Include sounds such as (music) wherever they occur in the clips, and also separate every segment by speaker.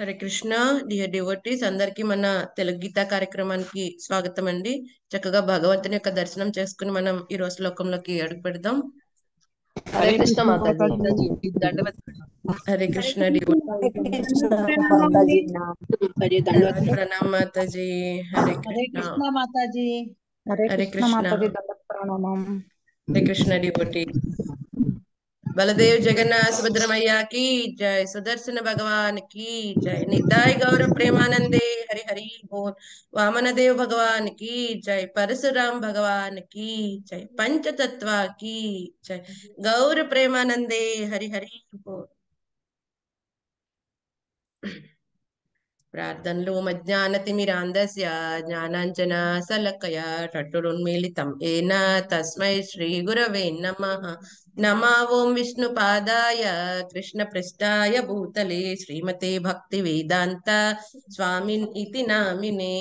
Speaker 1: Hare Krishna dear devotees అందరికి మన తెలుగు గీత కార్యక్రమానికి స్వాగతం అండి చక్కగా భగవంతుని యొక్క దర్శనం చేసుకుని మనం ఈ రోజు లోకంలోకి అడుగు పెడదాం హరే కృష్ణ హరే కృష్ణ ప్రణామ్ మాతాజీ హరే కృష్ణ హరే కృష్ణ హరే కృష్ణ డివోటీ बलदेव जगन्नाथ सुभद्र की जय सुदर्शन भगवान की जय निताय गौर प्रेमानंदे हरि हरि बोल वामन देव भगवान की जय परशुराम भगवान की जय पंच तत्वा की जय गौर प्रेमानंदे हरि हरि बोल ప్రార్థనలు మజ్ఞానతిమిరాందస్య జ్ఞానాంజన సలకయ టట్టురున్మీళితం ఏన తస్మై శ్రీ గురవే నమ నమ ఓం విష్ణు పాదాయ కృష్ణ పృష్ఠాయ భూతలే శ్రీమతే భక్తి వేదాంత స్వామిన్ ఇతి నామినే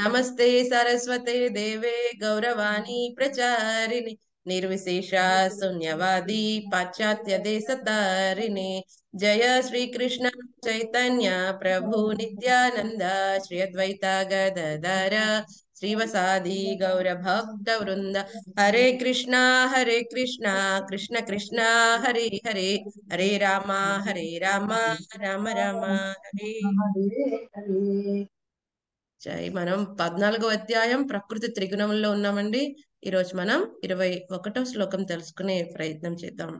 Speaker 1: నమస్తే సరస్వతే దేవే గౌరవాణి ప్రచారిణి నిర్విశేష శూన్యవాది పాశ్చాత్య దేశ తారిణి జయ శ్రీకృష్ణ చైతన్య ప్రభు నిత్యానంద శ్రీ అద్వైత గదర శ్రీవసాది గౌర భక్త వృంద హరే కృష్ణ హరే కృష్ణ కృష్ణ కృష్ణ హరే హరే హరే రామ హరే రామ రామ రామ హరే మనం పద్నాలుగో అధ్యాయం ప్రకృతి త్రిగుణంలో ఉన్నామండి ఈరోజు మనం ఇరవై ఒకటో శ్లోకం తెలుసుకునే ప్రయత్నం చేద్దాం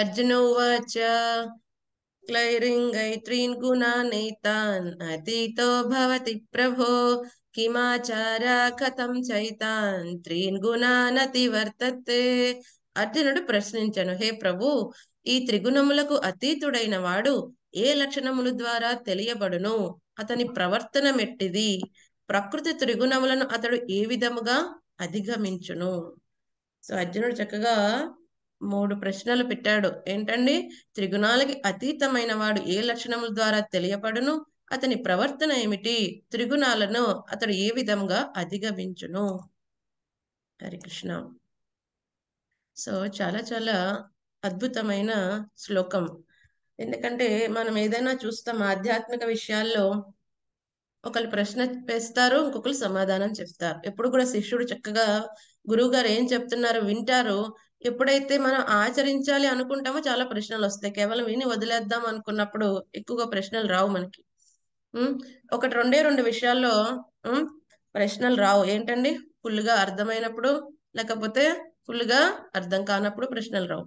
Speaker 1: అర్జునోవాచ క్లైరింగైత్రీన్ గుణానైతాన్ అతీతో భవతి ప్రభో కిమాచార కథం చైతాన్ త్రీన్ గుణానతి వర్తతే అర్జునుడు ప్రశ్నించను హే ప్రభు ఈ త్రిగుణములకు అతీతుడైన వాడు ఏ లక్షణముల ద్వారా తెలియబడును అతని ప్రవర్తన మెట్టిది ప్రకృతి త్రిగుణములను అతడు ఏ విధముగా అధిగమించును సో అర్జునుడు చక్కగా మూడు ప్రశ్నలు పెట్టాడు ఏంటండి త్రిగుణాలకి అతీతమైన వాడు ఏ లక్షణముల ద్వారా తెలియపడును అతని ప్రవర్తన ఏమిటి త్రిగుణాలను అతడు ఏ విధంగా అధిగమించును హరికృష్ణ సో చాలా చాలా అద్భుతమైన శ్లోకం ఎందుకంటే మనం ఏదైనా చూస్తాం ఆధ్యాత్మిక విషయాల్లో ఒకళ్ళు ప్రశ్న వేస్తారు ఇంకొకరు సమాధానం చెప్తారు ఎప్పుడు కూడా శిష్యుడు చక్కగా గురువు గారు ఏం చెప్తున్నారు వింటారు ఎప్పుడైతే మనం ఆచరించాలి అనుకుంటామో చాలా ప్రశ్నలు వస్తాయి కేవలం విని వదిలేద్దాం అనుకున్నప్పుడు ఎక్కువగా ప్రశ్నలు రావు మనకి ఒకటి రెండే రెండు విషయాల్లో ప్రశ్నలు రావు ఏంటండి ఫుల్గా అర్థమైనప్పుడు లేకపోతే ఫుల్గా అర్థం కానప్పుడు ప్రశ్నలు రావు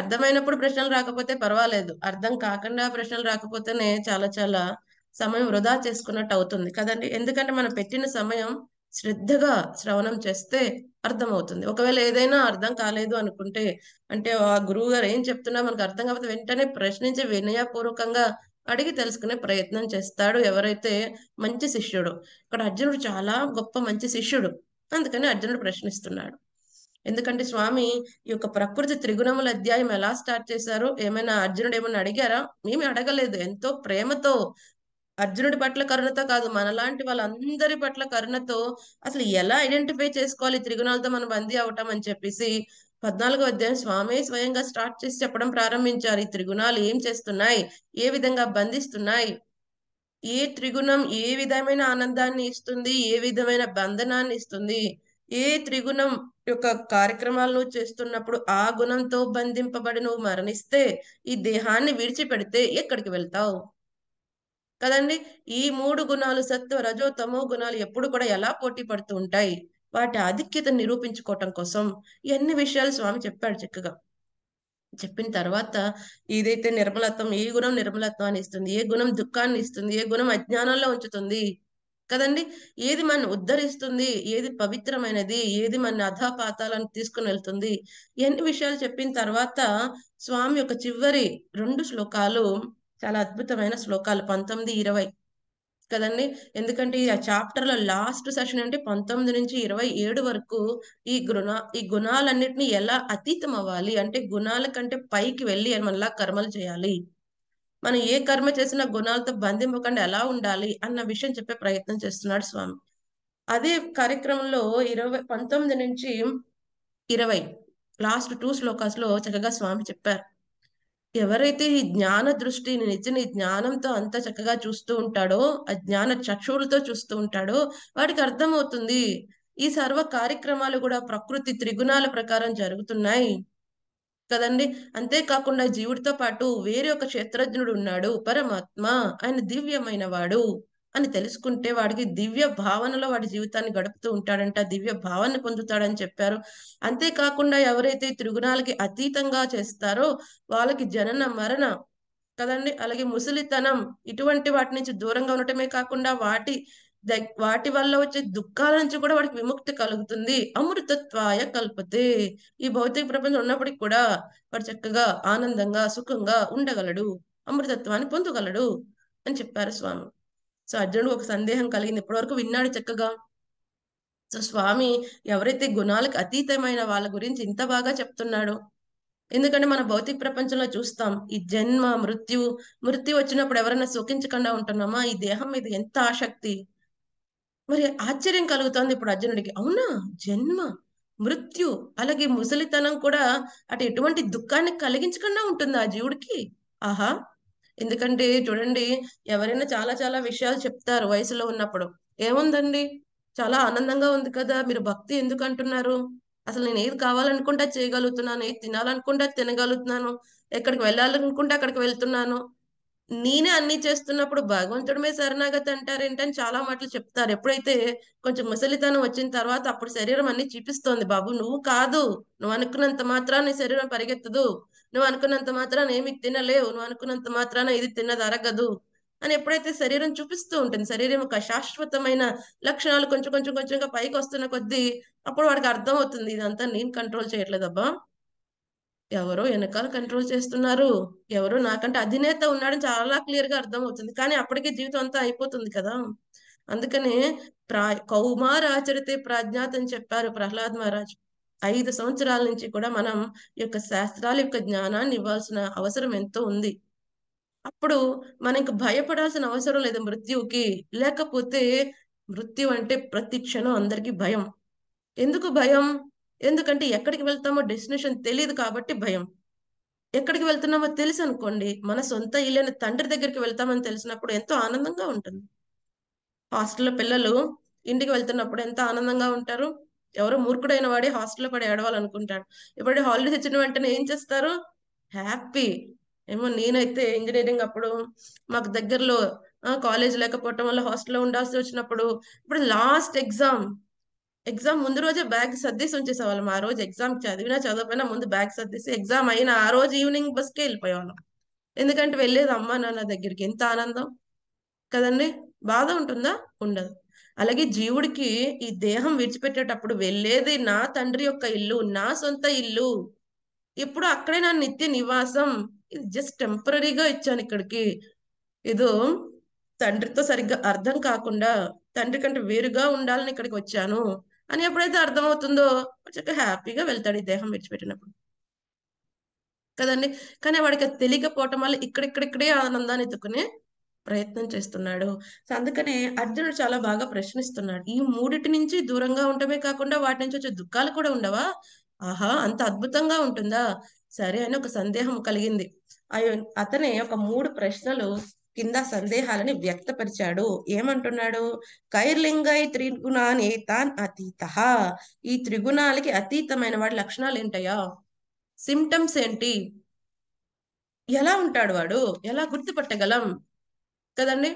Speaker 1: అర్థమైనప్పుడు ప్రశ్నలు రాకపోతే పర్వాలేదు అర్థం కాకుండా ప్రశ్నలు రాకపోతేనే చాలా చాలా సమయం వృధా చేసుకున్నట్టు అవుతుంది కదండి ఎందుకంటే మనం పెట్టిన సమయం శ్రద్ధగా శ్రవణం చేస్తే అర్థమవుతుంది ఒకవేళ ఏదైనా అర్థం కాలేదు అనుకుంటే అంటే ఆ గురువు గారు ఏం చెప్తున్నా మనకు అర్థం కాకపోతే వెంటనే ప్రశ్నించి వినయపూర్వకంగా అడిగి తెలుసుకునే ప్రయత్నం చేస్తాడు ఎవరైతే మంచి శిష్యుడు ఇక్కడ అర్జునుడు చాలా గొప్ప మంచి శిష్యుడు అందుకని అర్జునుడు ప్రశ్నిస్తున్నాడు ఎందుకంటే స్వామి ఈ యొక్క ప్రకృతి త్రిగుణముల అధ్యాయం ఎలా స్టార్ట్ చేశారు ఏమైనా అర్జునుడు ఏమైనా అడిగారా మేము అడగలేదు ఎంతో ప్రేమతో అర్జునుడి పట్ల కరుణతో కాదు మనలాంటి వాళ్ళందరి పట్ల కరుణతో అసలు ఎలా ఐడెంటిఫై చేసుకోవాలి త్రిగుణాలతో మనం బందీ అవటం అని చెప్పేసి పద్నాలుగో అధ్యాయం స్వామి స్వయంగా స్టార్ట్ చేసి చెప్పడం ప్రారంభించారు ఈ త్రిగుణాలు ఏం చేస్తున్నాయి ఏ విధంగా బంధిస్తున్నాయి ఏ త్రిగుణం ఏ విధమైన ఆనందాన్ని ఇస్తుంది ఏ విధమైన బంధనాన్ని ఇస్తుంది ఏ త్రిగుణం యొక్క కార్యక్రమాలు చేస్తున్నప్పుడు ఆ గుణంతో బంధింపబడి నువ్వు మరణిస్తే ఈ దేహాన్ని విడిచిపెడితే ఎక్కడికి వెళ్తావు కదండి ఈ మూడు గుణాలు సత్వ రజో తమో గుణాలు ఎప్పుడు కూడా ఎలా పోటీ పడుతూ ఉంటాయి వాటి ఆధిక్యతను నిరూపించుకోవటం కోసం ఎన్ని విషయాలు స్వామి చెప్పాడు చక్కగా చెప్పిన తర్వాత ఇదైతే నిర్మలత్వం ఏ గుణం నిర్మలత్వాన్ని ఇస్తుంది ఏ గుణం దుఃఖాన్ని ఇస్తుంది ఏ గుణం అజ్ఞానంలో ఉంచుతుంది కదండి ఏది మన ఉద్ధరిస్తుంది ఏది పవిత్రమైనది ఏది మన అధాపాతాలను తీసుకుని వెళ్తుంది ఎన్ని విషయాలు చెప్పిన తర్వాత స్వామి యొక్క చివరి రెండు శ్లోకాలు చాలా అద్భుతమైన శ్లోకాలు పంతొమ్మిది ఇరవై కదండి ఎందుకంటే ఈ చాప్టర్లో లాస్ట్ సెషన్ అంటే పంతొమ్మిది నుంచి ఇరవై ఏడు వరకు ఈ గుణ ఈ గుణాలన్నిటిని ఎలా అతీతం అవ్వాలి అంటే గుణాల కంటే పైకి వెళ్ళి మనలా కర్మలు చేయాలి మనం ఏ కర్మ చేసినా గుణాలతో బంధింపకుండా ఎలా ఉండాలి అన్న విషయం చెప్పే ప్రయత్నం చేస్తున్నాడు స్వామి అదే కార్యక్రమంలో ఇరవై పంతొమ్మిది నుంచి ఇరవై లాస్ట్ టూ శ్లోకాస్లో చక్కగా స్వామి చెప్పారు ఎవరైతే ఈ జ్ఞాన దృష్టిని నిజ జ్ఞానంతో అంత చక్కగా చూస్తూ ఉంటాడో ఆ జ్ఞాన చక్షువులతో చూస్తూ ఉంటాడో వాడికి అర్థమవుతుంది ఈ సర్వ కార్యక్రమాలు కూడా ప్రకృతి త్రిగుణాల ప్రకారం జరుగుతున్నాయి కదండి అంతేకాకుండా జీవుడితో పాటు వేరే ఒక క్షేత్రజ్ఞుడు ఉన్నాడు పరమాత్మ ఆయన దివ్యమైన వాడు అని తెలుసుకుంటే వాడికి దివ్య భావనలో వాడి జీవితాన్ని గడుపుతూ ఉంటాడంట దివ్య భావాన్ని పొందుతాడని చెప్పారు అంతేకాకుండా ఎవరైతే త్రిగుణాలకి అతీతంగా చేస్తారో వాళ్ళకి జనన మరణ కదండి అలాగే ముసలితనం ఇటువంటి వాటి నుంచి దూరంగా ఉండటమే కాకుండా వాటి వాటి వల్ల వచ్చే దుఃఖాల నుంచి కూడా వాడికి విముక్తి కలుగుతుంది అమృతత్వాయ కల్పతే ఈ భౌతిక ప్రపంచం ఉన్నప్పటికి కూడా వాడు చక్కగా ఆనందంగా సుఖంగా ఉండగలడు అమృతత్వాన్ని పొందగలడు అని చెప్పారు స్వామి సో అర్జునుడు ఒక సందేహం కలిగింది ఇప్పటివరకు విన్నాడు చక్కగా సో స్వామి ఎవరైతే గుణాలకు అతీతమైన వాళ్ళ గురించి ఇంత బాగా చెప్తున్నాడో ఎందుకంటే మన భౌతిక ప్రపంచంలో చూస్తాం ఈ జన్మ మృత్యు మృత్యు వచ్చినప్పుడు ఎవరైనా సుఖించకుండా ఉంటున్నామా ఈ దేహం మీద ఎంత ఆసక్తి మరి ఆశ్చర్యం కలుగుతోంది ఇప్పుడు అర్జునుడికి అవునా జన్మ మృత్యు అలాగే ముసలితనం కూడా అటు ఎటువంటి దుఃఖాన్ని కలిగించకుండా ఉంటుంది ఆ జీవుడికి ఆహా ఎందుకంటే చూడండి ఎవరైనా చాలా చాలా విషయాలు చెప్తారు వయసులో ఉన్నప్పుడు ఏముందండి చాలా ఆనందంగా ఉంది కదా మీరు భక్తి ఎందుకు అంటున్నారు అసలు నేను ఏది కావాలనుకుంటే చేయగలుగుతున్నాను ఏది తినాలనుకుంటే తినగలుగుతున్నాను ఎక్కడికి వెళ్ళాలనుకుంటే అక్కడికి వెళ్తున్నాను నేనే అన్ని చేస్తున్నప్పుడు భగవంతుడమే శరణాగతి అంటారేంటని చాలా మాటలు చెప్తారు ఎప్పుడైతే కొంచెం ముసలితనం వచ్చిన తర్వాత అప్పుడు శరీరం అన్ని చూపిస్తోంది బాబు నువ్వు కాదు నువ్వు అనుకున్నంత మాత్రాన్ని శరీరం పరిగెత్తదు నువ్వు అనుకున్నంత మాత్రాన ఏమి తినలేవు నువ్వు అనుకున్నంత మాత్రాన ఇది తినదరగదు అరగదు అని ఎప్పుడైతే శరీరం చూపిస్తూ ఉంటుంది శరీరం ఒక శాశ్వతమైన లక్షణాలు కొంచెం కొంచెం కొంచెంగా పైకి వస్తున్న కొద్దీ అప్పుడు వాడికి అర్థం అవుతుంది ఇదంతా నేను కంట్రోల్ చేయట్లేదబ్బా ఎవరో వెనకాల కంట్రోల్ చేస్తున్నారు ఎవరో నాకంటే అధినేత ఉన్నాడని చాలా క్లియర్ గా అర్థం అవుతుంది కానీ అప్పటికే జీవితం అంతా అయిపోతుంది కదా అందుకనే ప్రా కౌమారాచరితే ప్రాజ్ఞాత్ అని చెప్పారు ప్రహ్లాద్ మహారాజు ఐదు సంవత్సరాల నుంచి కూడా మనం యొక్క శాస్త్రాల యొక్క జ్ఞానాన్ని ఇవ్వాల్సిన అవసరం ఎంతో ఉంది అప్పుడు మనకు భయపడాల్సిన అవసరం లేదు మృత్యువుకి లేకపోతే మృత్యు అంటే ప్రతి క్షణం అందరికీ భయం ఎందుకు భయం ఎందుకంటే ఎక్కడికి వెళ్తామో డెస్టినేషన్ తెలియదు కాబట్టి భయం ఎక్కడికి వెళ్తున్నామో తెలుసు అనుకోండి మన సొంత ఇల్లైన తండ్రి దగ్గరికి వెళ్తామని తెలిసినప్పుడు ఎంతో ఆనందంగా ఉంటుంది హాస్టల్లో పిల్లలు ఇంటికి వెళ్తున్నప్పుడు ఎంత ఆనందంగా ఉంటారు ఎవరో మూర్ఖుడైన వాడే హాస్టల్లో పడి ఏడవాలనుకుంటాడు ఇప్పుడు హాలిడేస్ ఇచ్చిన వెంటనే ఏం చేస్తారు హ్యాపీ ఏమో నేనైతే ఇంజనీరింగ్ అప్పుడు మాకు దగ్గరలో కాలేజ్ లేకపోవటం వల్ల హాస్టల్లో ఉండాల్సి వచ్చినప్పుడు ఇప్పుడు లాస్ట్ ఎగ్జామ్ ఎగ్జామ్ ముందు రోజే బ్యాగ్ సర్దీసి ఉంచేసేవాళ్ళం ఆ రోజు ఎగ్జామ్ చదివినా చదవకపోయినా ముందు బ్యాగ్ సర్దీసి ఎగ్జామ్ అయిన ఆ రోజు ఈవినింగ్ బస్కే వెళ్ళిపోయేవాళ్ళం ఎందుకంటే వెళ్ళేది అమ్మా నాన్న దగ్గరికి ఎంత ఆనందం కదండి బాధ ఉంటుందా ఉండదు అలాగే జీవుడికి ఈ దేహం విడిచిపెట్టేటప్పుడు వెళ్ళేది నా తండ్రి యొక్క ఇల్లు నా సొంత ఇల్లు ఇప్పుడు అక్కడే నా నిత్య నివాసం ఇది జస్ట్ టెంపరీగా ఇచ్చాను ఇక్కడికి ఏదో తండ్రితో సరిగ్గా అర్థం కాకుండా తండ్రి కంటే వేరుగా ఉండాలని ఇక్కడికి వచ్చాను అని ఎప్పుడైతే అర్థమవుతుందో చక్కగా హ్యాపీగా వెళ్తాడు ఈ దేహం విడిచిపెట్టినప్పుడు కదండి కానీ వాడికి తెలియకపోవటం వల్ల ఇక్కడిక్కడిక్కడే ఆనందాన్ని ఎత్తుకుని ప్రయత్నం చేస్తున్నాడు సో అందుకనే అర్జునుడు చాలా బాగా ప్రశ్నిస్తున్నాడు ఈ మూడిటి నుంచి దూరంగా ఉండటమే కాకుండా వాటి నుంచి వచ్చే దుఃఖాలు కూడా ఉండవా ఆహా అంత అద్భుతంగా ఉంటుందా సరే అని ఒక సందేహం కలిగింది అతనే ఒక మూడు ప్రశ్నలు కింద సందేహాలని వ్యక్తపరిచాడు ఏమంటున్నాడు కైర్లింగై త్రిగుణాని తాన్ అతీత ఈ త్రిగుణాలకి అతీతమైన వాడి లక్షణాలు ఏంటయ్యా సిమ్టమ్స్ ఏంటి ఎలా ఉంటాడు వాడు ఎలా గుర్తుపట్టగలం కదండి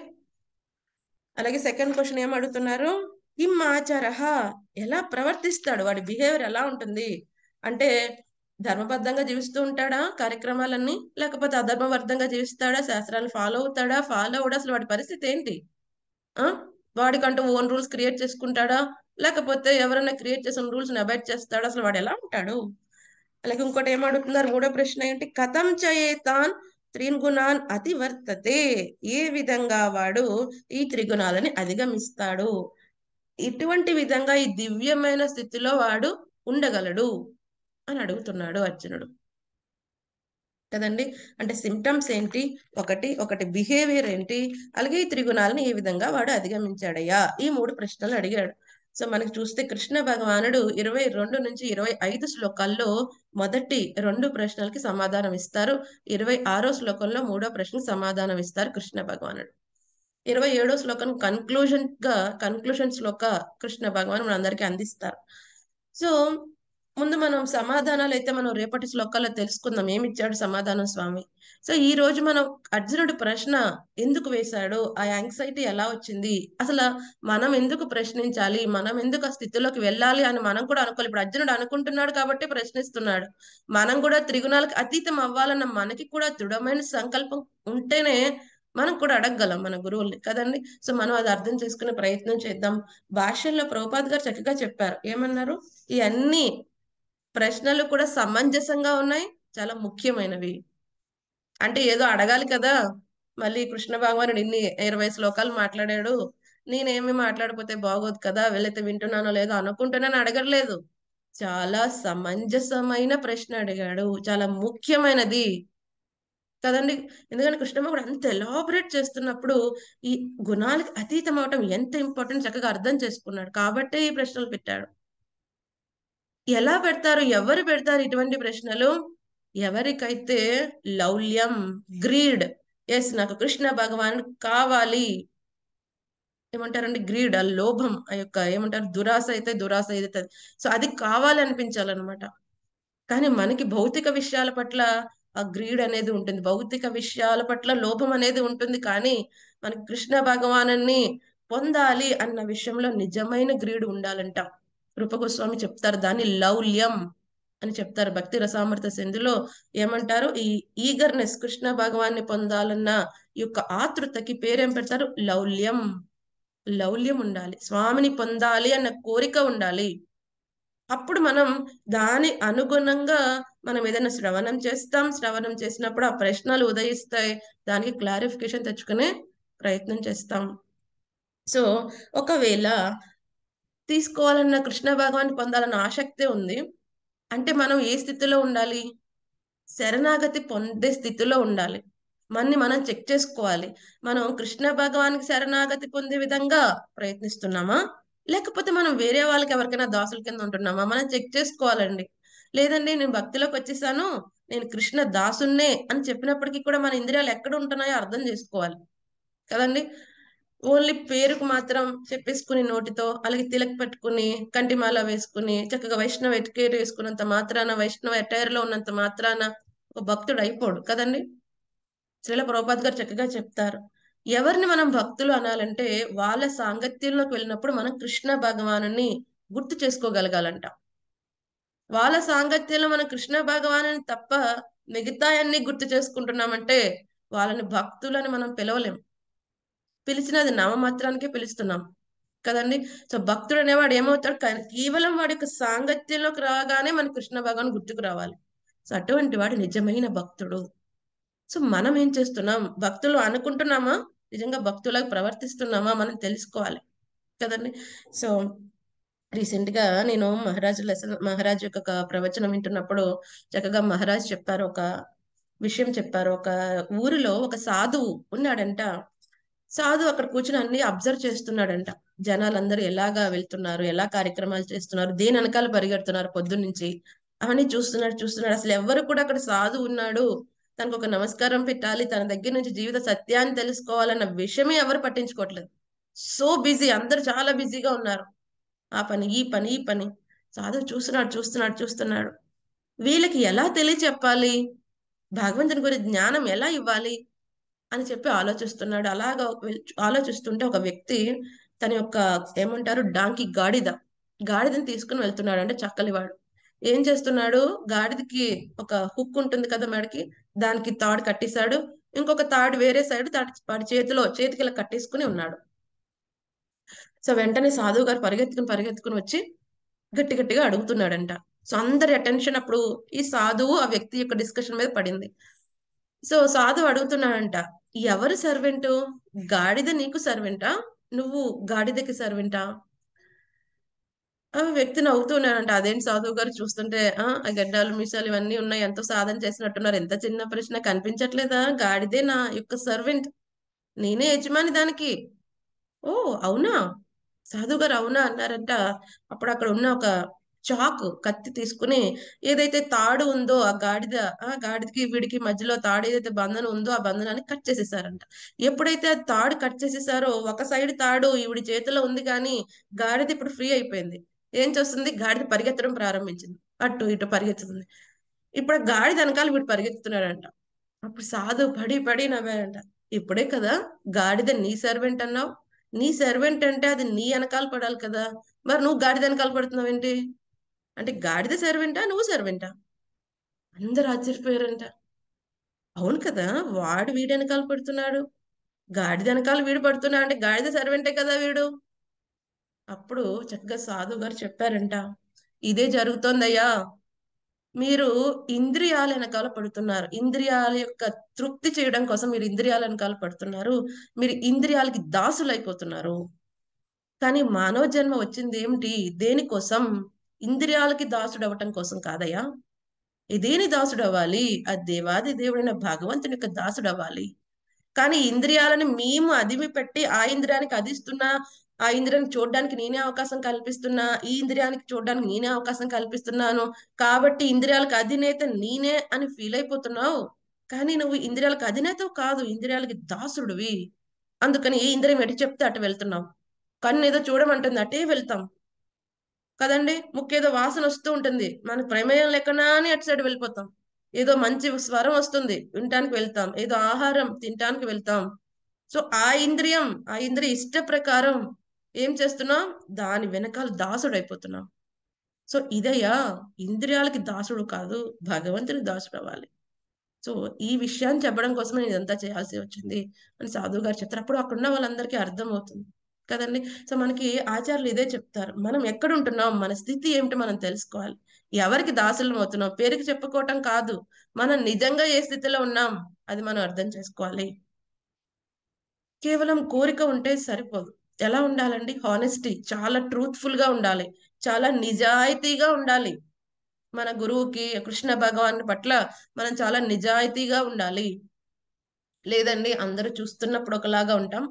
Speaker 1: అలాగే సెకండ్ క్వశ్చన్ ఏం అడుగుతున్నారు ఆచార ఎలా ప్రవర్తిస్తాడు వాడి బిహేవియర్ ఎలా ఉంటుంది అంటే ధర్మబద్ధంగా జీవిస్తూ ఉంటాడా కార్యక్రమాలన్నీ లేకపోతే అధర్మబద్ధంగా జీవిస్తాడా శాస్త్రాలు ఫాలో అవుతాడా ఫాలో అవడా అసలు వాడి పరిస్థితి ఏంటి ఆ వాడికంటూ ఓన్ రూల్స్ క్రియేట్ చేసుకుంటాడా లేకపోతే ఎవరైనా క్రియేట్ చేసిన రూల్స్ అబైడ్ చేస్తాడా అసలు వాడు ఎలా ఉంటాడు అలాగే ఇంకోటి ఏమడుగుతున్నారు మూడో ప్రశ్న ఏంటి కథం చయేతాన్ త్రిగుణాన్ అతివర్తతే ఏ విధంగా వాడు ఈ త్రిగుణాలని అధిగమిస్తాడు ఇటువంటి విధంగా ఈ దివ్యమైన స్థితిలో వాడు ఉండగలడు అని అడుగుతున్నాడు అర్జునుడు కదండి అంటే సిమ్టమ్స్ ఏంటి ఒకటి ఒకటి బిహేవియర్ ఏంటి అలాగే ఈ త్రిగుణాలను ఏ విధంగా వాడు అధిగమించాడయ్యా ఈ మూడు ప్రశ్నలు అడిగాడు సో మనకి చూస్తే కృష్ణ భగవానుడు ఇరవై రెండు నుంచి ఇరవై ఐదు శ్లోకాల్లో మొదటి రెండు ప్రశ్నలకి సమాధానం ఇస్తారు ఇరవై ఆరో శ్లోకంలో మూడో ప్రశ్న సమాధానం ఇస్తారు కృష్ణ భగవానుడు ఇరవై ఏడో శ్లోకం కన్క్లూజన్ గా కన్క్లూషన్ శ్లోక కృష్ణ భగవాన్ మనందరికీ అందిస్తారు సో ముందు మనం సమాధానాలు అయితే మనం రేపటి శ్లోకాల్లో తెలుసుకుందాం ఇచ్చాడు సమాధానం స్వామి సో ఈ రోజు మనం అర్జునుడు ప్రశ్న ఎందుకు వేశాడు ఆ యాంగ్సైటీ ఎలా వచ్చింది అసలు మనం ఎందుకు ప్రశ్నించాలి మనం ఎందుకు ఆ స్థితిలోకి వెళ్ళాలి అని మనం కూడా అనుకోవాలి ఇప్పుడు అర్జునుడు అనుకుంటున్నాడు కాబట్టి ప్రశ్నిస్తున్నాడు మనం కూడా త్రిగుణాలకు అతీతం అవ్వాలన్న మనకి కూడా దృఢమైన సంకల్పం ఉంటేనే మనం కూడా అడగగలం మన గురువుల్ని కదండి సో మనం అది అర్థం చేసుకునే ప్రయత్నం చేద్దాం భాషల్లో ప్రభుపాద్ గారు చక్కగా చెప్పారు ఏమన్నారు ఈ అన్ని ప్రశ్నలు కూడా సమంజసంగా ఉన్నాయి చాలా ముఖ్యమైనవి అంటే ఏదో అడగాలి కదా మళ్ళీ కృష్ణ భగవానుడు ఇన్ని ఇరవై శ్లోకాలు మాట్లాడాడు నేనేమి మాట్లాడిపోతే బాగోదు కదా వెళ్ళైతే వింటున్నానో లేదో అనుకుంటున్నాను అడగట్లేదు చాలా సమంజసమైన ప్రశ్న అడిగాడు చాలా ముఖ్యమైనది కదండి ఎందుకంటే కృష్ణమూర్తి అంత ఎలాబరేట్ చేస్తున్నప్పుడు ఈ గుణాలకు అతీతం అవటం ఎంత ఇంపార్టెంట్ చక్కగా అర్థం చేసుకున్నాడు కాబట్టి ఈ ప్రశ్నలు పెట్టాడు ఎలా పెడతారు ఎవరు పెడతారు ఇటువంటి ప్రశ్నలు ఎవరికైతే లౌల్యం గ్రీడ్ ఎస్ నాకు కృష్ణ భగవాన్ కావాలి ఏమంటారండి గ్రీడ్ ఆ లోభం ఆ యొక్క ఏమంటారు దురాశ అయితే దురాశ ఏదైతే సో అది కావాలనిపించాలన్నమాట కానీ మనకి భౌతిక విషయాల పట్ల ఆ గ్రీడ్ అనేది ఉంటుంది భౌతిక విషయాల పట్ల లోభం అనేది ఉంటుంది కానీ మనకి కృష్ణ భగవాను పొందాలి అన్న విషయంలో నిజమైన గ్రీడ్ ఉండాలంట రూపగోస్వామి చెప్తారు దాన్ని లౌల్యం అని చెప్తారు భక్తి రసామృత సింధులో ఏమంటారు ఈ ఈగర్నెస్ కృష్ణ భగవాన్ని పొందాలన్న యొక్క ఆతృతకి పేరేం పెడతారు లౌల్యం లౌల్యం ఉండాలి స్వామిని పొందాలి అన్న కోరిక ఉండాలి అప్పుడు మనం దాని అనుగుణంగా మనం ఏదైనా శ్రవణం చేస్తాం శ్రవణం చేసినప్పుడు ఆ ప్రశ్నలు ఉదయిస్తాయి దానికి క్లారిఫికేషన్ తెచ్చుకునే ప్రయత్నం చేస్తాం సో ఒకవేళ తీసుకోవాలన్న కృష్ణ భగవాన్ పొందాలన్న ఆసక్తి ఉంది అంటే మనం ఏ స్థితిలో ఉండాలి శరణాగతి పొందే స్థితిలో ఉండాలి మనని మనం చెక్ చేసుకోవాలి మనం కృష్ణ భగవానికి శరణాగతి పొందే విధంగా ప్రయత్నిస్తున్నామా లేకపోతే మనం వేరే వాళ్ళకి ఎవరికైనా దాసుల కింద ఉంటున్నామా మనం చెక్ చేసుకోవాలండి లేదండి నేను భక్తిలోకి వచ్చేసాను నేను కృష్ణ దాసున్నే అని చెప్పినప్పటికీ కూడా మన ఇంద్రియాలు ఎక్కడ ఉంటున్నాయో అర్థం చేసుకోవాలి కదండి ఓన్లీ పేరుకు మాత్రం చెప్పేసుకుని నోటితో అలాగే తిలక్ పెట్టుకుని కంటిమాల వేసుకుని చక్కగా వైష్ణవ ఎటుకేరు వేసుకున్నంత మాత్రాన వైష్ణవ ఎటైర్ లో ఉన్నంత మాత్రాన ఒక భక్తుడు అయిపోడు కదండి శ్రీల ప్రభుపాద్ గారు చక్కగా చెప్తారు ఎవరిని మనం భక్తులు అనాలంటే వాళ్ళ సాంగత్యంలోకి వెళ్ళినప్పుడు మనం కృష్ణ భగవాను గుర్తు చేసుకోగలగాలంట వాళ్ళ సాంగత్యంలో మనం కృష్ణ భగవాను తప్ప మిగతాయన్ని గుర్తు చేసుకుంటున్నామంటే వాళ్ళని భక్తులని మనం పిలవలేం పిలిచినది నామమాత్రానికే పిలుస్తున్నాం కదండి సో భక్తుడు అనేవాడు ఏమవుతాడు కేవలం వాడి యొక్క సాంగత్యంలోకి రాగానే మన కృష్ణ భగవాన్ గుర్తుకు రావాలి సో అటువంటి వాడు నిజమైన భక్తుడు సో మనం ఏం చేస్తున్నాం భక్తులు అనుకుంటున్నామా నిజంగా భక్తులకు ప్రవర్తిస్తున్నామా మనం తెలుసుకోవాలి కదండి సో రీసెంట్ గా నేను మహారాజు లెస మహారాజు యొక్క ప్రవచనం వింటున్నప్పుడు చక్కగా మహారాజ్ చెప్పారు ఒక విషయం చెప్పారు ఒక ఊరిలో ఒక సాధువు ఉన్నాడంట సాధు అక్కడ కూర్చుని అన్ని అబ్జర్వ్ చేస్తున్నాడంట జనాలందరూ ఎలాగా వెళ్తున్నారు ఎలా కార్యక్రమాలు చేస్తున్నారు దేని వెనకాల పరిగెడుతున్నారు నుంచి అవన్నీ చూస్తున్నాడు చూస్తున్నాడు అసలు ఎవరు కూడా అక్కడ సాధు ఉన్నాడు తనకు ఒక నమస్కారం పెట్టాలి తన దగ్గర నుంచి జీవిత సత్యాన్ని తెలుసుకోవాలన్న విషయమే ఎవరు పట్టించుకోవట్లేదు సో బిజీ అందరు చాలా బిజీగా ఉన్నారు ఆ పని ఈ పని ఈ పని సాధు చూస్తున్నాడు చూస్తున్నాడు చూస్తున్నాడు వీళ్ళకి ఎలా తెలియచెప్పాలి భగవంతుని గురించి జ్ఞానం ఎలా ఇవ్వాలి అని చెప్పి ఆలోచిస్తున్నాడు అలాగా ఆలోచిస్తుంటే ఒక వ్యక్తి తన యొక్క ఏమంటారు డాంకి గాడిద గాడిదని తీసుకుని వెళ్తున్నాడు అంటే చక్కలివాడు ఏం చేస్తున్నాడు గాడిదకి ఒక హుక్ ఉంటుంది కదా మేడకి దానికి తాడు కట్టేశాడు ఇంకొక తాడు వేరే సైడ్ వాడి చేతిలో చేతికి ఇలా కట్టేసుకుని ఉన్నాడు సో వెంటనే సాధువు గారు పరిగెత్తుకుని పరిగెత్తుకుని వచ్చి గట్టి గట్టిగా అడుగుతున్నాడంట సో అందరి అటెన్షన్ అప్పుడు ఈ సాధువు ఆ వ్యక్తి యొక్క డిస్కషన్ మీద పడింది సో సాధువు అడుగుతున్నాడంట ఎవరు సర్వెంట్ గాడిద నీకు సర్వెంటా నువ్వు గాడిదకి సర్వెంటా వ్యక్తి నవ్వుతున్నానంట అదేంటి సాధువు గారు చూస్తుంటే ఆ గడ్డాలు మీసాలు ఇవన్నీ ఉన్నాయి ఎంతో సాధన చేసినట్టున్నారు ఎంత చిన్న ప్రశ్న కనిపించట్లేదా గాడిదే నా యొక్క సర్వెంట్ నేనే యజమాని దానికి ఓ అవునా సాధువు గారు అవునా అన్నారంట అప్పుడు అక్కడ ఉన్న ఒక చాకు కత్తి తీసుకుని ఏదైతే తాడు ఉందో ఆ గాడిద ఆ గాడిదకి వీడికి మధ్యలో తాడు ఏదైతే బంధనం ఉందో ఆ బంధనాన్ని కట్ చేసేసారంట ఎప్పుడైతే ఆ తాడు కట్ చేసేసారో ఒక సైడ్ తాడు ఈవిడి చేతిలో ఉంది కానీ గాడిద ఇప్పుడు ఫ్రీ అయిపోయింది ఏం చేస్తుంది గాడిద పరిగెత్తడం ప్రారంభించింది అటు ఇటు పరిగెత్తుతుంది ఇప్పుడు గాడిద వెనకాల వీడు పరిగెత్తుతున్నాడంట అప్పుడు సాధు పడి పడి నవ్వాడంట ఇప్పుడే కదా గాడిద నీ సర్వెంట్ అన్నావు నీ సర్వెంట్ అంటే అది నీ వెనకాల పడాలి కదా మరి నువ్వు గాడిద వెనకాల పడుతున్నావు ఏంటి అంటే గాడిద సర్వెంటా నువ్వు సర్వెంటా అందరు ఆశ్చర్యపోయారంట అవును కదా వాడు వీడు వెనకాల పడుతున్నాడు గాడిద వెనకాల వీడు పడుతున్నా అంటే గాడిద సర్వెంటే కదా వీడు అప్పుడు చక్కగా సాధు గారు చెప్పారంట ఇదే జరుగుతోందయ్యా మీరు ఇంద్రియాల వెనకాల పడుతున్నారు ఇంద్రియాల యొక్క తృప్తి చేయడం కోసం మీరు ఇంద్రియాల వెనకాల పడుతున్నారు మీరు ఇంద్రియాలకి దాసులైపోతున్నారు కానీ మానవ జన్మ వచ్చింది ఏమిటి దేనికోసం ఇంద్రియాలకి దాసుడు అవ్వటం కోసం కాదయ్యా ఇదేని దాసుడు అవ్వాలి ఆ దేవాది దేవుడైన భగవంతుని యొక్క దాసుడు అవ్వాలి కానీ ఇంద్రియాలను మేము అదిమి పెట్టి ఆ ఇంద్రియానికి అదిస్తున్నా ఆ ఇంద్రియానికి చూడడానికి నేనే అవకాశం కల్పిస్తున్నా ఈ ఇంద్రియానికి చూడడానికి నేనే అవకాశం కల్పిస్తున్నాను కాబట్టి ఇంద్రియాలకు అధినేత నేనే అని ఫీల్ అయిపోతున్నావు కానీ నువ్వు ఇంద్రియాలకు అధినేతవు కాదు ఇంద్రియాలకి దాసుడువి అందుకని ఏ ఇంద్రియం ఎటు చెప్తే అటు వెళ్తున్నావు కన్ను ఏదో చూడమంటుంది అటే వెళ్తాం కదండి ముక్కేదో వాసన వస్తూ ఉంటుంది మన ప్రమేయం లేకనా అని అటు సైడ్ వెళ్ళిపోతాం ఏదో మంచి స్వరం వస్తుంది వినటానికి వెళ్తాం ఏదో ఆహారం తినటానికి వెళ్తాం సో ఆ ఇంద్రియం ఆ ఇంద్రియ ఇష్ట ప్రకారం ఏం చేస్తున్నాం దాని వెనకాల దాసుడు అయిపోతున్నాం సో ఇదయ్యా ఇంద్రియాలకి దాసుడు కాదు భగవంతుని దాసుడు అవ్వాలి సో ఈ విషయాన్ని చెప్పడం కోసం నేను ఇదంతా చేయాల్సి వచ్చింది అని సాధువు గారు చెప్తారు అప్పుడు అక్కడున్న వాళ్ళందరికీ అర్థం అవుతుంది కదండి సో మనకి ఆచార్యులు ఇదే చెప్తారు మనం ఎక్కడ ఉంటున్నాం మన స్థితి ఏమిటి మనం తెలుసుకోవాలి ఎవరికి దాసులం అవుతున్నాం పేరుకి చెప్పుకోవటం కాదు మనం నిజంగా ఏ స్థితిలో ఉన్నాం అది మనం అర్థం చేసుకోవాలి కేవలం కోరిక ఉంటే సరిపోదు ఎలా ఉండాలండి హానెస్టీ చాలా ట్రూత్ఫుల్ గా ఉండాలి చాలా నిజాయితీగా ఉండాలి మన గురువుకి కృష్ణ భగవాన్ పట్ల మనం చాలా నిజాయితీగా ఉండాలి లేదండి అందరూ చూస్తున్నప్పుడు ఒకలాగా ఉంటాం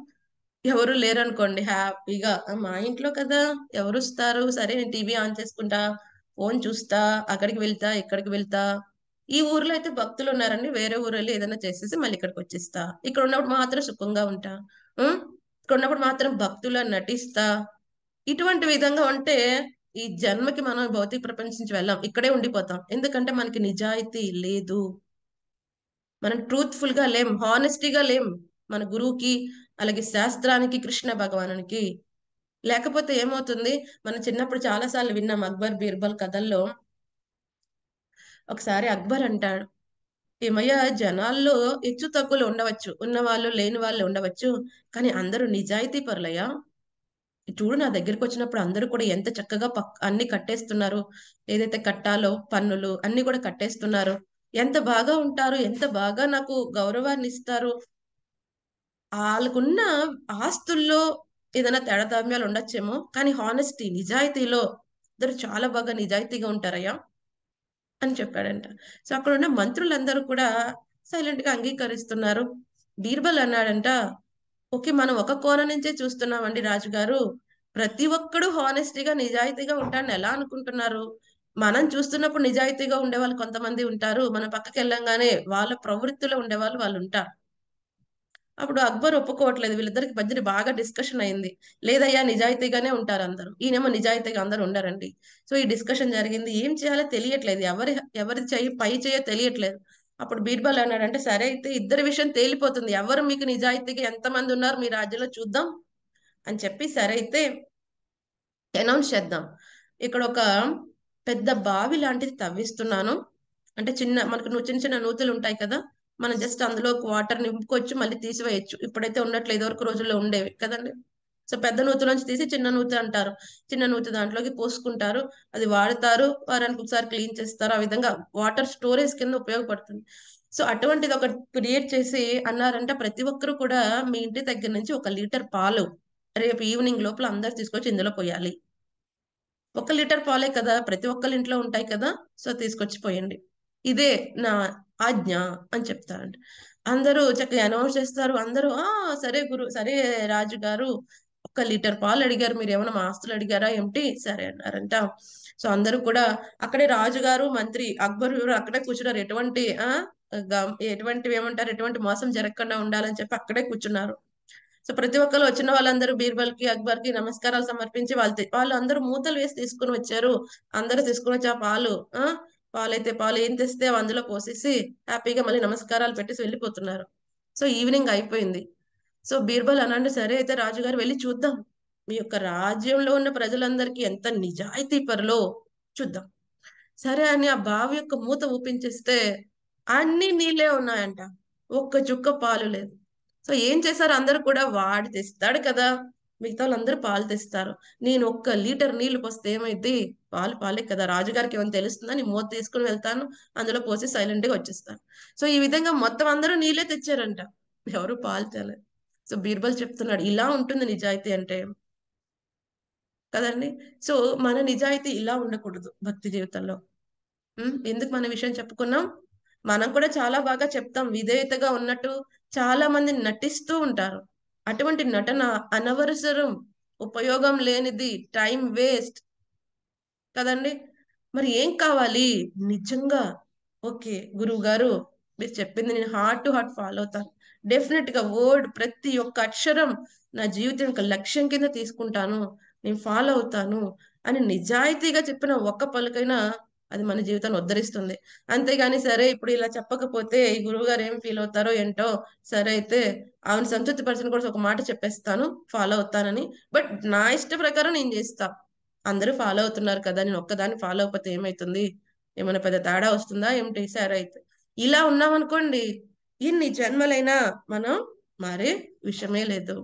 Speaker 1: ఎవరు లేరనుకోండి హ్యాపీగా మా ఇంట్లో కదా ఎవరు వస్తారు సరే నేను టీవీ ఆన్ చేసుకుంటా ఫోన్ చూస్తా అక్కడికి వెళ్తా ఇక్కడికి వెళ్తా ఈ ఊర్లో అయితే భక్తులు ఉన్నారండి వేరే ఊరు ఏదైనా చేసేసి మళ్ళీ ఇక్కడికి వచ్చేస్తా ఇక్కడ ఉన్నప్పుడు మాత్రం సుఖంగా ఉంటా ఇక్కడ ఉన్నప్పుడు మాత్రం భక్తులు నటిస్తా ఇటువంటి విధంగా ఉంటే ఈ జన్మకి మనం భౌతిక ప్రపంచం నుంచి వెళ్ళాం ఇక్కడే ఉండిపోతాం ఎందుకంటే మనకి నిజాయితీ లేదు మనం ట్రూత్ఫుల్ గా లేం హానెస్టీగా లేం మన గురువుకి అలాగే శాస్త్రానికి కృష్ణ భగవానునికి లేకపోతే ఏమవుతుంది మనం చిన్నప్పుడు చాలాసార్లు విన్నాం అక్బర్ బీర్బల్ కథల్లో ఒకసారి అక్బర్ అంటాడు ఏమయ్య జనాల్లో హెచ్చు తగ్గులు ఉండవచ్చు ఉన్నవాళ్ళు లేని వాళ్ళు ఉండవచ్చు కానీ అందరూ నిజాయితీ పరులయ్యా చూడు నా దగ్గరికి వచ్చినప్పుడు అందరూ కూడా ఎంత చక్కగా పక్ అన్ని కట్టేస్తున్నారు ఏదైతే కట్టాలో పన్నులు అన్ని కూడా కట్టేస్తున్నారు ఎంత బాగా ఉంటారు ఎంత బాగా నాకు గౌరవాన్ని ఇస్తారు వాళ్ళకున్న ఆస్తుల్లో ఏదైనా తేడతామ్యాలు ఉండొచ్చేమో కానీ హానెస్టీ నిజాయితీలో ఇద్దరు చాలా బాగా నిజాయితీగా ఉంటారయ్యా అని చెప్పాడంట సో అక్కడ ఉన్న మంత్రులందరూ కూడా సైలెంట్ గా అంగీకరిస్తున్నారు బీర్బల్ అన్నాడంట ఓకే మనం ఒక కోన నుంచే చూస్తున్నామండి రాజుగారు ప్రతి ఒక్కడు హానెస్టీగా నిజాయితీగా ఉంటాడని ఎలా అనుకుంటున్నారు మనం చూస్తున్నప్పుడు నిజాయితీగా ఉండేవాళ్ళు కొంతమంది ఉంటారు మన పక్కకి వెళ్ళంగానే వాళ్ళ ప్రవృత్తిలో ఉండేవాళ్ళు వాళ్ళు ఉంటారు అప్పుడు అక్బర్ ఒప్పుకోవట్లేదు వీళ్ళిద్దరికి మధ్య బాగా డిస్కషన్ అయింది లేదయ్యా నిజాయితీగానే ఉంటారు అందరూ ఈయనేమో నిజాయితీగా అందరూ ఉండరండి సో ఈ డిస్కషన్ జరిగింది ఏం చేయాలో తెలియట్లేదు ఎవరి ఎవరి చేయి పై చేయో తెలియట్లేదు అప్పుడు బీర్బల్ అన్నాడంటే సరే అయితే ఇద్దరి విషయం తేలిపోతుంది ఎవరు మీకు నిజాయితీగా ఎంతమంది ఉన్నారు మీ రాజ్యంలో చూద్దాం అని చెప్పి సరే అయితే అనౌన్స్ చేద్దాం ఇక్కడ ఒక పెద్ద బావి లాంటిది తవ్విస్తున్నాను అంటే చిన్న మనకు చిన్న చిన్న నూతులు ఉంటాయి కదా మనం జస్ట్ అందులో వాటర్ నింపుకొచ్చి మళ్ళీ తీసివేయచ్చు ఇప్పుడైతే ఉండట్లేదు ఇదివరకు రోజుల్లో ఉండేవి కదండి సో పెద్ద నుంచి తీసి చిన్న నూతి అంటారు చిన్న నూతి దాంట్లోకి పోసుకుంటారు అది వాడతారు వారానికి ఒకసారి క్లీన్ చేస్తారు ఆ విధంగా వాటర్ స్టోరేజ్ కింద ఉపయోగపడుతుంది సో అటువంటిది ఒకటి క్రియేట్ చేసి అన్నారంటే ప్రతి ఒక్కరు కూడా మీ ఇంటి దగ్గర నుంచి ఒక లీటర్ పాలు రేపు ఈవినింగ్ లోపల అందరు తీసుకొచ్చి ఇందులో పోయాలి ఒక లీటర్ పాలే కదా ప్రతి ఒక్కరి ఇంట్లో ఉంటాయి కదా సో తీసుకొచ్చి పోయండి ఇదే నా ఆజ్ఞ అని చెప్తారంట అందరూ చక్కగా అనౌన్స్ చేస్తారు అందరూ ఆ సరే గురు సరే రాజు గారు ఒక లీటర్ పాలు అడిగారు మీరు ఏమైనా మాస్తులు అడిగారా ఏమిటి సరే అన్నారంట సో అందరూ కూడా అక్కడే రాజుగారు మంత్రి అక్బర్ అక్కడే కూర్చున్నారు ఎటువంటి ఆ ఎటువంటివి ఏమంటారు ఎటువంటి మోసం జరగకుండా ఉండాలని చెప్పి అక్కడే కూర్చున్నారు సో ప్రతి ఒక్కరు వచ్చిన వాళ్ళందరూ బీర్బల్ కి అక్బర్ కి నమస్కారాలు సమర్పించి వాళ్ళు వాళ్ళు అందరూ మూతలు వేసి తీసుకుని వచ్చారు అందరూ తీసుకుని వచ్చి ఆ పాలు ఆ పాలైతే పాలు ఏం తెస్తే అందులో పోసేసి హ్యాపీగా మళ్ళీ నమస్కారాలు పెట్టేసి వెళ్ళిపోతున్నారు సో ఈవినింగ్ అయిపోయింది సో బీర్బల్ అనండి సరే అయితే రాజుగారు వెళ్ళి చూద్దాం మీ యొక్క రాజ్యంలో ఉన్న ప్రజలందరికీ ఎంత నిజాయితీ పరులో చూద్దాం సరే అని ఆ బావి యొక్క మూత ఊపించేస్తే అన్ని నీళ్ళే ఉన్నాయంట ఒక్క చుక్క పాలు లేదు సో ఏం చేశారు అందరు కూడా వాడు తెస్తాడు కదా మిగతా వాళ్ళందరూ పాలు తెస్తారు నేను ఒక్క లీటర్ నీళ్లు పోస్తే ఏమైంది పాలు పాలే కదా రాజుగారికి ఏమైనా తెలుస్తుందా నేను మూత తీసుకుని వెళ్తాను అందులో పోసి సైలెంట్ గా వచ్చేస్తాను సో ఈ విధంగా మొత్తం అందరూ నీళ్ళే తెచ్చారంట ఎవరు పాలు తేలేదు సో బీర్బల్ చెప్తున్నాడు ఇలా ఉంటుంది నిజాయితీ అంటే కదండి సో మన నిజాయితీ ఇలా ఉండకూడదు భక్తి జీవితంలో ఎందుకు మన విషయం చెప్పుకున్నాం మనం కూడా చాలా బాగా చెప్తాం విధేయతగా ఉన్నట్టు చాలా మంది నటిస్తూ ఉంటారు అటువంటి నటన అనవసరం ఉపయోగం లేనిది టైం వేస్ట్ కదండి మరి ఏం కావాలి నిజంగా ఓకే గురువు గారు మీరు చెప్పింది నేను హార్ట్ టు హార్ట్ ఫాలో అవుతాను డెఫినెట్ గా వర్డ్ ప్రతి ఒక్క అక్షరం నా జీవితం యొక్క లక్ష్యం కింద తీసుకుంటాను నేను ఫాలో అవుతాను అని నిజాయితీగా చెప్పిన ఒక్క పలుకైనా అది మన జీవితాన్ని ఉద్ధరిస్తుంది అంతేగాని సరే ఇప్పుడు ఇలా చెప్పకపోతే ఈ గురువు గారు ఏం ఫీల్ అవుతారో ఏంటో సరే అయితే ఆమెను సంతృప్తిపరచని కూడా ఒక మాట చెప్పేస్తాను ఫాలో అవుతానని బట్ నా ఇష్ట ప్రకారం నేను చేస్తా అందరూ ఫాలో అవుతున్నారు కదా నేను ఒక్కదాన్ని ఫాలో అవ్వకపోతే ఏమైతుంది ఏమైనా పెద్ద తేడా వస్తుందా ఏమిటి సరే అయితే ఇలా ఉన్నామనుకోండి ఇన్ని జన్మలైనా మనం మారే విషయమే లేదు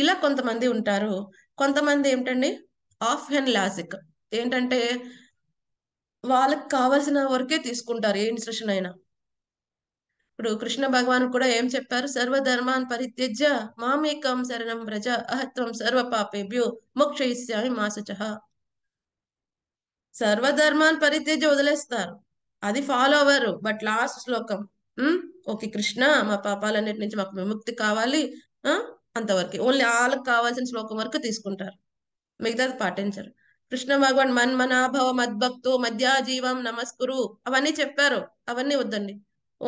Speaker 1: ఇలా కొంతమంది ఉంటారు కొంతమంది ఏమిటండి ఆఫ్ హెన్ లాజిక్ ఏంటంటే వాళ్ళకి కావాల్సిన వరకే తీసుకుంటారు ఏ ఇన్స్ట్రక్షన్ అయినా ఇప్పుడు కృష్ణ భగవాన్ కూడా ఏం చెప్పారు సర్వధర్మాన్ పరిత్యజ్య మామేకం శరణం ప్రజ అహత్వం సర్వ పాపేభ్యో మోక్షయిస్యామి మాసుచ సర్వధర్మాన్ పరిత్యజ్య వదిలేస్తారు అది ఫాలో అవ్వరు బట్ లాస్ట్ శ్లోకం ఓకే కృష్ణ మా పాపాలన్నిటి నుంచి మాకు విముక్తి కావాలి అంతవరకు ఓన్లీ వాళ్ళకి కావాల్సిన శ్లోకం వరకు తీసుకుంటారు మిగతాది పాటించరు కృష్ణ భగవాన్ మన్మనాభవ మద్భక్తు మధ్యాజీవం నమస్కురు అవన్నీ చెప్పారు అవన్నీ వద్దండి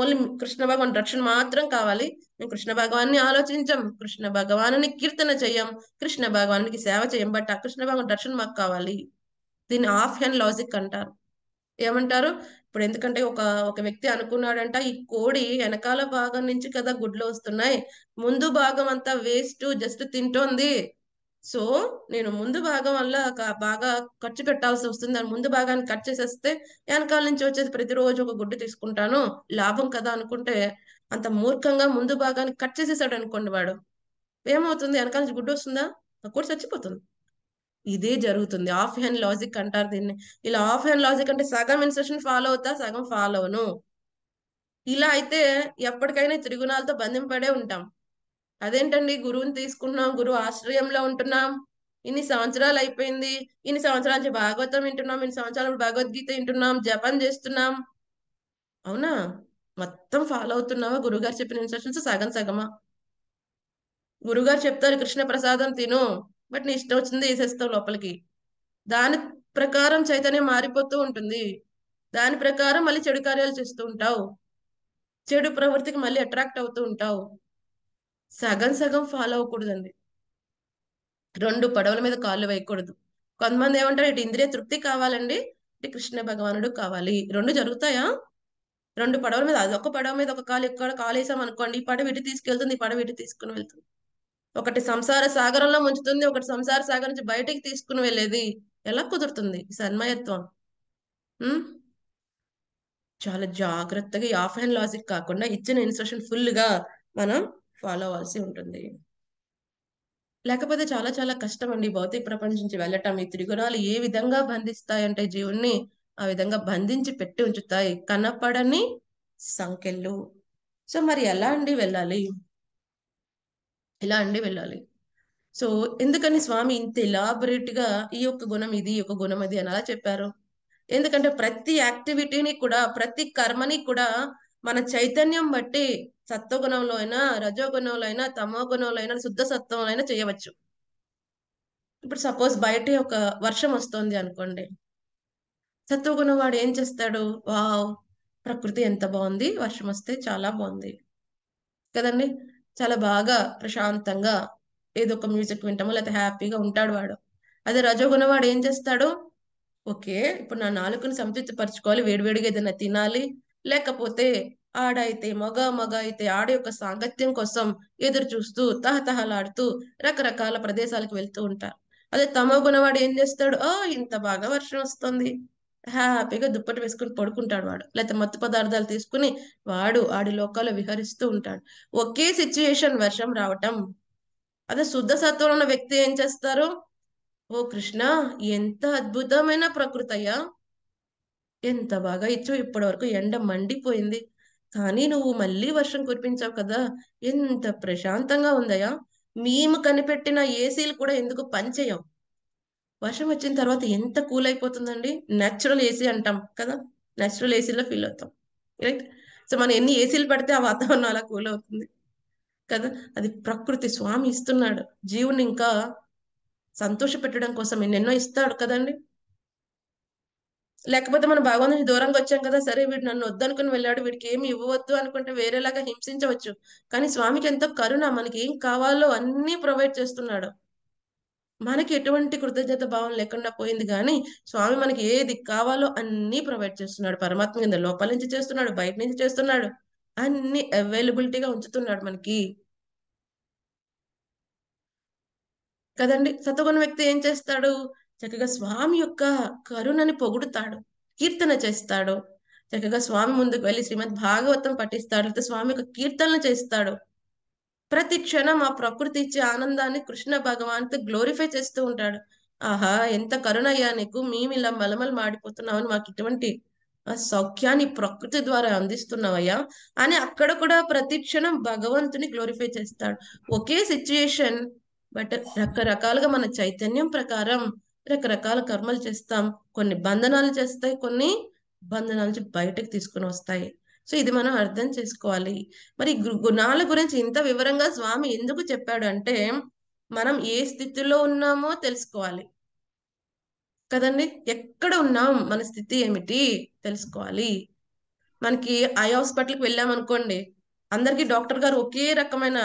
Speaker 1: ఓన్లీ కృష్ణ భగవాన్ రక్షణ మాత్రం కావాలి మేము కృష్ణ భగవాన్ని ఆలోచించం కృష్ణ భగవాను కీర్తన చేయం కృష్ణ భగవానికి సేవ చేయం బట్ ఆ కృష్ణ భగవాన్ రక్షణ మాకు కావాలి దీన్ని ఆఫ్ హ్యాండ్ లాజిక్ అంటారు ఏమంటారు ఇప్పుడు ఎందుకంటే ఒక ఒక వ్యక్తి అనుకున్నాడంట ఈ కోడి వెనకాల భాగం నుంచి కదా గుడ్లు వస్తున్నాయి ముందు భాగం అంతా వేస్ట్ జస్ట్ తింటోంది సో నేను ముందు భాగం వల్ల బాగా ఖర్చు పెట్టాల్సి వస్తుంది దాని ముందు భాగాన్ని కట్ చేసేస్తే వెనకాల నుంచి వచ్చేసి ప్రతిరోజు ఒక గుడ్డు తీసుకుంటాను లాభం కదా అనుకుంటే అంత మూర్ఖంగా ముందు భాగాన్ని కట్ చేసేసాడు అనుకోండి వాడు ఏమవుతుంది వెనకాల నుంచి గుడ్డు వస్తుందా కూడా చచ్చిపోతుంది ఇదే జరుగుతుంది ఆఫ్ హ్యాండ్ లాజిక్ అంటారు దీన్ని ఇలా ఆఫ్ హ్యాండ్ లాజిక్ అంటే సగం ఇన్స్ట్రక్షన్ ఫాలో అవుతా సగం ఫాలో అవును ఇలా అయితే ఎప్పటికైనా త్రిగుణాలతో బంధింపడే ఉంటాం అదేంటండి గురువుని తీసుకున్నాం గురువు ఆశ్రయంలో ఉంటున్నాం ఇన్ని సంవత్సరాలు అయిపోయింది ఇన్ని సంవత్సరాల నుంచి భాగవతం వింటున్నాం ఇన్ని సంవత్సరాలు భగవద్గీత వింటున్నాం జపం చేస్తున్నాం అవునా మొత్తం ఫాలో అవుతున్నావా గురుగారు చెప్పిన ఇన్స్ట్రక్షన్స్ సగం సగమా గురుగారు చెప్తారు కృష్ణ ప్రసాదం తిను బట్ నీ ఇష్టం వచ్చింది వేసేస్తావు లోపలికి దాని ప్రకారం చైతన్యం మారిపోతూ ఉంటుంది దాని ప్రకారం మళ్ళీ చెడు కార్యాలు చేస్తూ ఉంటావు చెడు ప్రవృత్తికి మళ్ళీ అట్రాక్ట్ అవుతూ ఉంటావు సగం సగం ఫాలో అవ్వకూడదండి
Speaker 2: రెండు పడవల మీద
Speaker 1: కాళ్ళు వేయకూడదు కొంతమంది ఏమంటారు ఇటు ఇంద్రియ తృప్తి కావాలండి ఇటు కృష్ణ భగవానుడు కావాలి రెండు జరుగుతాయా రెండు పడవల మీద అదొక పడవ మీద ఒక కాలు ఎక్కడ కాలు వేసాం అనుకోండి ఈ పడవ ఇటు తీసుకెళ్తుంది ఈ పడవ ఇటు తీసుకుని వెళ్తుంది ఒకటి సంసార సాగరంలో ముంచుతుంది ఒకటి సంసార సాగరం నుంచి బయటికి తీసుకుని వెళ్ళేది ఎలా కుదురుతుంది సన్మయత్వం చాలా జాగ్రత్తగా ఆఫ్ హ్యాండ్ లాజిక్ కాకుండా ఇచ్చిన ఇన్స్ట్రక్షన్ ఫుల్ గా మనం ఫాలో అవ్వాల్సి ఉంటుంది లేకపోతే చాలా చాలా కష్టం అండి భౌతిక ప్రపంచం నుంచి వెళ్ళటం ఈ త్రిగుణాలు ఏ విధంగా బంధిస్తాయంటే జీవుణ్ణి ఆ విధంగా బంధించి పెట్టి ఉంచుతాయి కనపడని సంఖ్యలు సో మరి ఎలా అండి వెళ్ళాలి ఎలా అండి వెళ్ళాలి సో ఎందుకని స్వామి ఇంత ఎలాబరేట్ గా ఈ యొక్క గుణం ఇది ఈ యొక్క గుణం అది అని అలా చెప్పారు ఎందుకంటే ప్రతి యాక్టివిటీని కూడా ప్రతి కర్మని కూడా మన చైతన్యం బట్టి సత్వగుణంలో అయినా రజోగుణంలో అయినా తమో గుణంలో అయినా శుద్ధ సత్వంలో అయినా చేయవచ్చు ఇప్పుడు సపోజ్ బయట ఒక వర్షం వస్తుంది అనుకోండి సత్వగుణం వాడు ఏం చేస్తాడు వావ్ ప్రకృతి ఎంత బాగుంది వర్షం వస్తే చాలా బాగుంది కదండి చాలా బాగా ప్రశాంతంగా ఏదో ఒక మ్యూజిక్ వింటాము లేకపోతే హ్యాపీగా ఉంటాడు వాడు అదే రజోగుణ వాడు ఏం చేస్తాడు ఓకే ఇప్పుడు నా నాలుగుని సంతృప్తి పరచుకోవాలి వేడివేడిగా ఏదైనా తినాలి లేకపోతే ఆడ అయితే మగ మగ అయితే ఆడ యొక్క సాంగత్యం కోసం ఎదురు చూస్తూ తహతహలాడుతూ రకరకాల ప్రదేశాలకు వెళ్తూ ఉంటారు అదే తమో గుణవాడు ఏం చేస్తాడు ఓ ఇంత బాగా వర్షం వస్తుంది హ్యాపీగా దుప్పటి వేసుకుని పడుకుంటాడు వాడు లేకపోతే మత్తు పదార్థాలు తీసుకుని వాడు ఆడి లోకాల్లో విహరిస్తూ ఉంటాడు ఒకే సిచ్యుయేషన్ వర్షం రావటం అదే శుద్ధ సత్వం ఉన్న వ్యక్తి ఏం చేస్తారు ఓ కృష్ణ ఎంత అద్భుతమైన ప్రకృతయ్యా ఎంత బాగా ఇచ్చావు ఇప్పటి వరకు ఎండ మండిపోయింది కానీ నువ్వు మళ్ళీ వర్షం కురిపించావు కదా ఎంత ప్రశాంతంగా ఉందయ్యా మేము కనిపెట్టిన ఏసీలు కూడా ఎందుకు పనిచేయం వర్షం వచ్చిన తర్వాత ఎంత కూల్ అయిపోతుందండి న్యాచురల్ ఏసీ అంటాం కదా న్యాచురల్ ఏసీలో ఫీల్ అవుతాం రైట్ సో మనం ఎన్ని ఏసీలు పడితే ఆ వాతావరణం అలా కూల్ అవుతుంది కదా అది ప్రకృతి స్వామి ఇస్తున్నాడు జీవుని ఇంకా సంతోష పెట్టడం కోసం ఎన్నెన్నో ఇస్తాడు కదండి లేకపోతే మనం భగవంతు నుంచి దూరంగా వచ్చాం కదా సరే వీడు నన్ను వద్దనుకుని వెళ్ళాడు వీడికి ఏమి ఇవ్వవద్దు అనుకుంటే వేరేలాగా హింసించవచ్చు కానీ స్వామికి ఎంతో కరుణ మనకి ఏం కావాలో అన్ని ప్రొవైడ్ చేస్తున్నాడు మనకి ఎటువంటి కృతజ్ఞత భావం లేకుండా పోయింది కానీ స్వామి మనకి ఏది కావాలో అన్ని ప్రొవైడ్ చేస్తున్నాడు పరమాత్మ కింద లోపల నుంచి చేస్తున్నాడు బయట నుంచి చేస్తున్నాడు అన్ని అవైలబిలిటీగా ఉంచుతున్నాడు మనకి కదండి సత్వగుణ వ్యక్తి ఏం చేస్తాడు చక్కగా స్వామి యొక్క కరుణని పొగుడుతాడు కీర్తన చేస్తాడు చక్కగా స్వామి ముందుకు వెళ్ళి శ్రీమద్ భాగవతం పఠిస్తాడు లేకపోతే స్వామి యొక్క కీర్తనలు చేస్తాడు ప్రతి క్షణం ఆ ప్రకృతి ఇచ్చే ఆనందాన్ని కృష్ణ భగవాన్తో గ్లోరిఫై చేస్తూ ఉంటాడు ఆహా ఎంత కరుణయ్యా నీకు మేము ఇలా మలమలు మాడిపోతున్నామని మాకు ఇటువంటి ఆ సౌఖ్యాన్ని ప్రకృతి ద్వారా అందిస్తున్నావయ్యా అని అక్కడ కూడా ప్రతి క్షణం భగవంతుని గ్లోరిఫై చేస్తాడు ఒకే సిచ్యుయేషన్ బట్ రకరకాలుగా మన చైతన్యం ప్రకారం రకరకాల కర్మలు చేస్తాం కొన్ని బంధనాలు చేస్తాయి కొన్ని బంధనాల నుంచి బయటకు తీసుకుని వస్తాయి సో ఇది మనం అర్థం చేసుకోవాలి మరి గుణాల గురించి ఇంత వివరంగా స్వామి ఎందుకు చెప్పాడు అంటే మనం ఏ స్థితిలో ఉన్నామో తెలుసుకోవాలి కదండి ఎక్కడ ఉన్నాం మన స్థితి ఏమిటి తెలుసుకోవాలి మనకి ఐ హాస్పిటల్కి వెళ్ళాం అనుకోండి అందరికీ డాక్టర్ గారు ఒకే రకమైన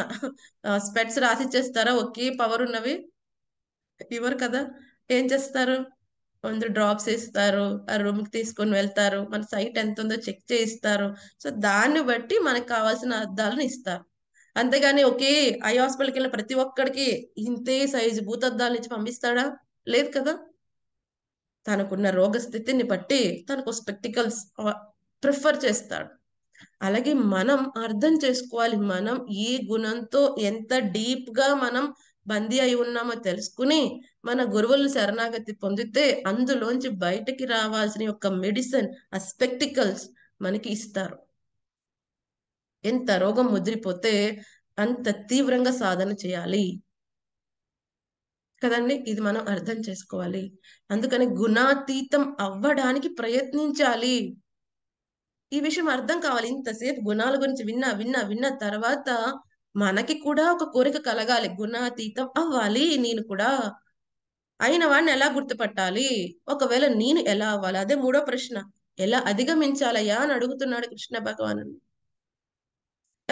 Speaker 1: స్పెట్స్ రాసిచ్చేస్తారా ఒకే పవర్ ఉన్నవి ఇవ్వరు కదా ఏం చేస్తారు కొందరు డ్రాప్స్ ఇస్తారు ఆ రూమ్ కి తీసుకొని వెళ్తారు మన సైట్ ఎంత ఉందో చెక్ చేయిస్తారు సో దాన్ని బట్టి మనకు కావాల్సిన అద్దాలను ఇస్తారు అంతేగాని ఒకే ఐ హాస్పిటల్కి వెళ్ళిన ప్రతి ఒక్కడికి ఇంతే సైజు అద్దాలు ఇచ్చి పంపిస్తాడా లేదు కదా తనకున్న రోగస్థితిని బట్టి తనకు స్పెక్టికల్స్ ప్రిఫర్ చేస్తాడు అలాగే మనం అర్థం చేసుకోవాలి మనం ఈ గుణంతో ఎంత డీప్ గా మనం బందీ అయి ఉన్నామో తెలుసుకుని మన గురువులు శరణాగతి పొందితే అందులోంచి బయటకి రావాల్సిన యొక్క మెడిసిన్ ఆ స్పెక్టికల్స్ మనకి ఇస్తారు ఎంత రోగం ముదిరిపోతే అంత తీవ్రంగా సాధన చేయాలి కదండి ఇది మనం అర్థం చేసుకోవాలి అందుకని గుణాతీతం అవ్వడానికి ప్రయత్నించాలి ఈ విషయం అర్థం కావాలి ఇంతసేపు గుణాల గురించి విన్నా విన్నా విన్న తర్వాత మనకి కూడా ఒక కోరిక కలగాలి గుణాతీతం అవ్వాలి నేను కూడా అయిన వాడిని ఎలా గుర్తుపట్టాలి ఒకవేళ నేను ఎలా అవ్వాలి అదే మూడో ప్రశ్న ఎలా అధిగమించాలయ్యా అని అడుగుతున్నాడు కృష్ణ భగవాను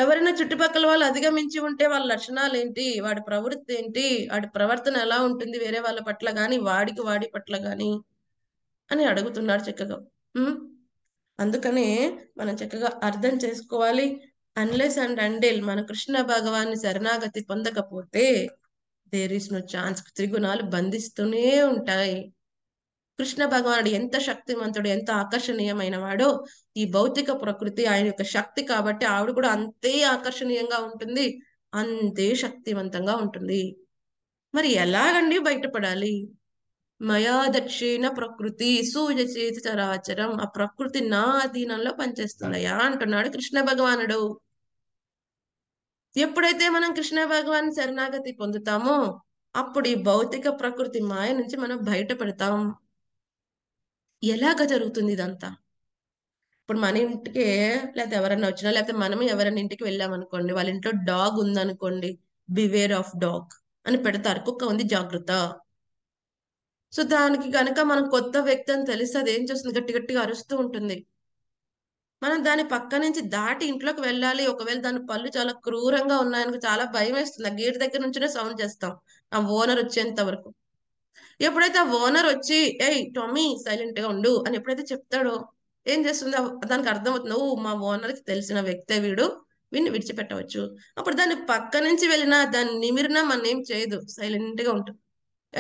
Speaker 1: ఎవరైనా చుట్టుపక్కల వాళ్ళు అధిగమించి ఉంటే వాళ్ళ లక్షణాలు ఏంటి వాడి ప్రవృత్తి ఏంటి వాడి ప్రవర్తన ఎలా ఉంటుంది వేరే వాళ్ళ పట్ల గాని వాడికి వాడి పట్ల గాని అని అడుగుతున్నాడు చక్కగా అందుకనే మనం చక్కగా అర్థం చేసుకోవాలి అన్లెస్ అండ్ అండేల్ మన కృష్ణ భగవాన్ని శరణాగతి పొందకపోతే దేర్ ఇస్ నో ఛాన్స్ త్రిగుణాలు బంధిస్తూనే ఉంటాయి కృష్ణ భగవానుడు ఎంత శక్తివంతుడు ఎంత ఆకర్షణీయమైన వాడో ఈ భౌతిక ప్రకృతి ఆయన యొక్క శక్తి కాబట్టి ఆవిడ కూడా అంతే ఆకర్షణీయంగా ఉంటుంది అంతే శక్తివంతంగా ఉంటుంది మరి ఎలాగండి బయటపడాలి మయా దక్షిణ ప్రకృతి సూర్యచేతి చరాచరం ఆ ప్రకృతి నా అధీనంలో పనిచేస్తున్నాయా అంటున్నాడు కృష్ణ భగవానుడు ఎప్పుడైతే మనం కృష్ణ భగవాన్ శరణాగతి పొందుతామో అప్పుడు ఈ భౌతిక ప్రకృతి మాయ నుంచి మనం బయటపడతాం ఎలాగ జరుగుతుంది ఇదంతా ఇప్పుడు మన ఇంటికి లేకపోతే ఎవరైనా వచ్చినా లేకపోతే మనం ఎవరైనా ఇంటికి వెళ్ళామనుకోండి వాళ్ళ ఇంట్లో డాగ్ ఉందనుకోండి బివేర్ ఆఫ్ డాగ్ అని పెడతారు కుక్క ఉంది జాగ్రత్త సో దానికి కనుక మనం కొత్త వ్యక్తి అని తెలిస్తే అది ఏం చేస్తుంది గట్టి గట్టిగా అరుస్తూ ఉంటుంది మనం దాని పక్క నుంచి దాటి ఇంట్లోకి వెళ్ళాలి ఒకవేళ దాని పళ్ళు చాలా క్రూరంగా ఉన్నాయని చాలా భయం వేస్తుంది ఆ గేట్ దగ్గర నుంచినే సౌండ్ చేస్తాం ఆ ఓనర్ వచ్చేంత వరకు ఎప్పుడైతే ఆ ఓనర్ వచ్చి ఏయ్ టొమీ సైలెంట్ గా ఉండు అని ఎప్పుడైతే చెప్తాడో ఏం చేస్తుంది దానికి అర్థం అవుతుంది ఓ మా కి తెలిసిన వ్యక్తే వీడు వీడిని విడిచిపెట్టవచ్చు అప్పుడు దాన్ని పక్క నుంచి వెళ్ళినా దాన్ని నిమిరినా మనం ఏం చేయదు సైలెంట్ గా ఉంటుంది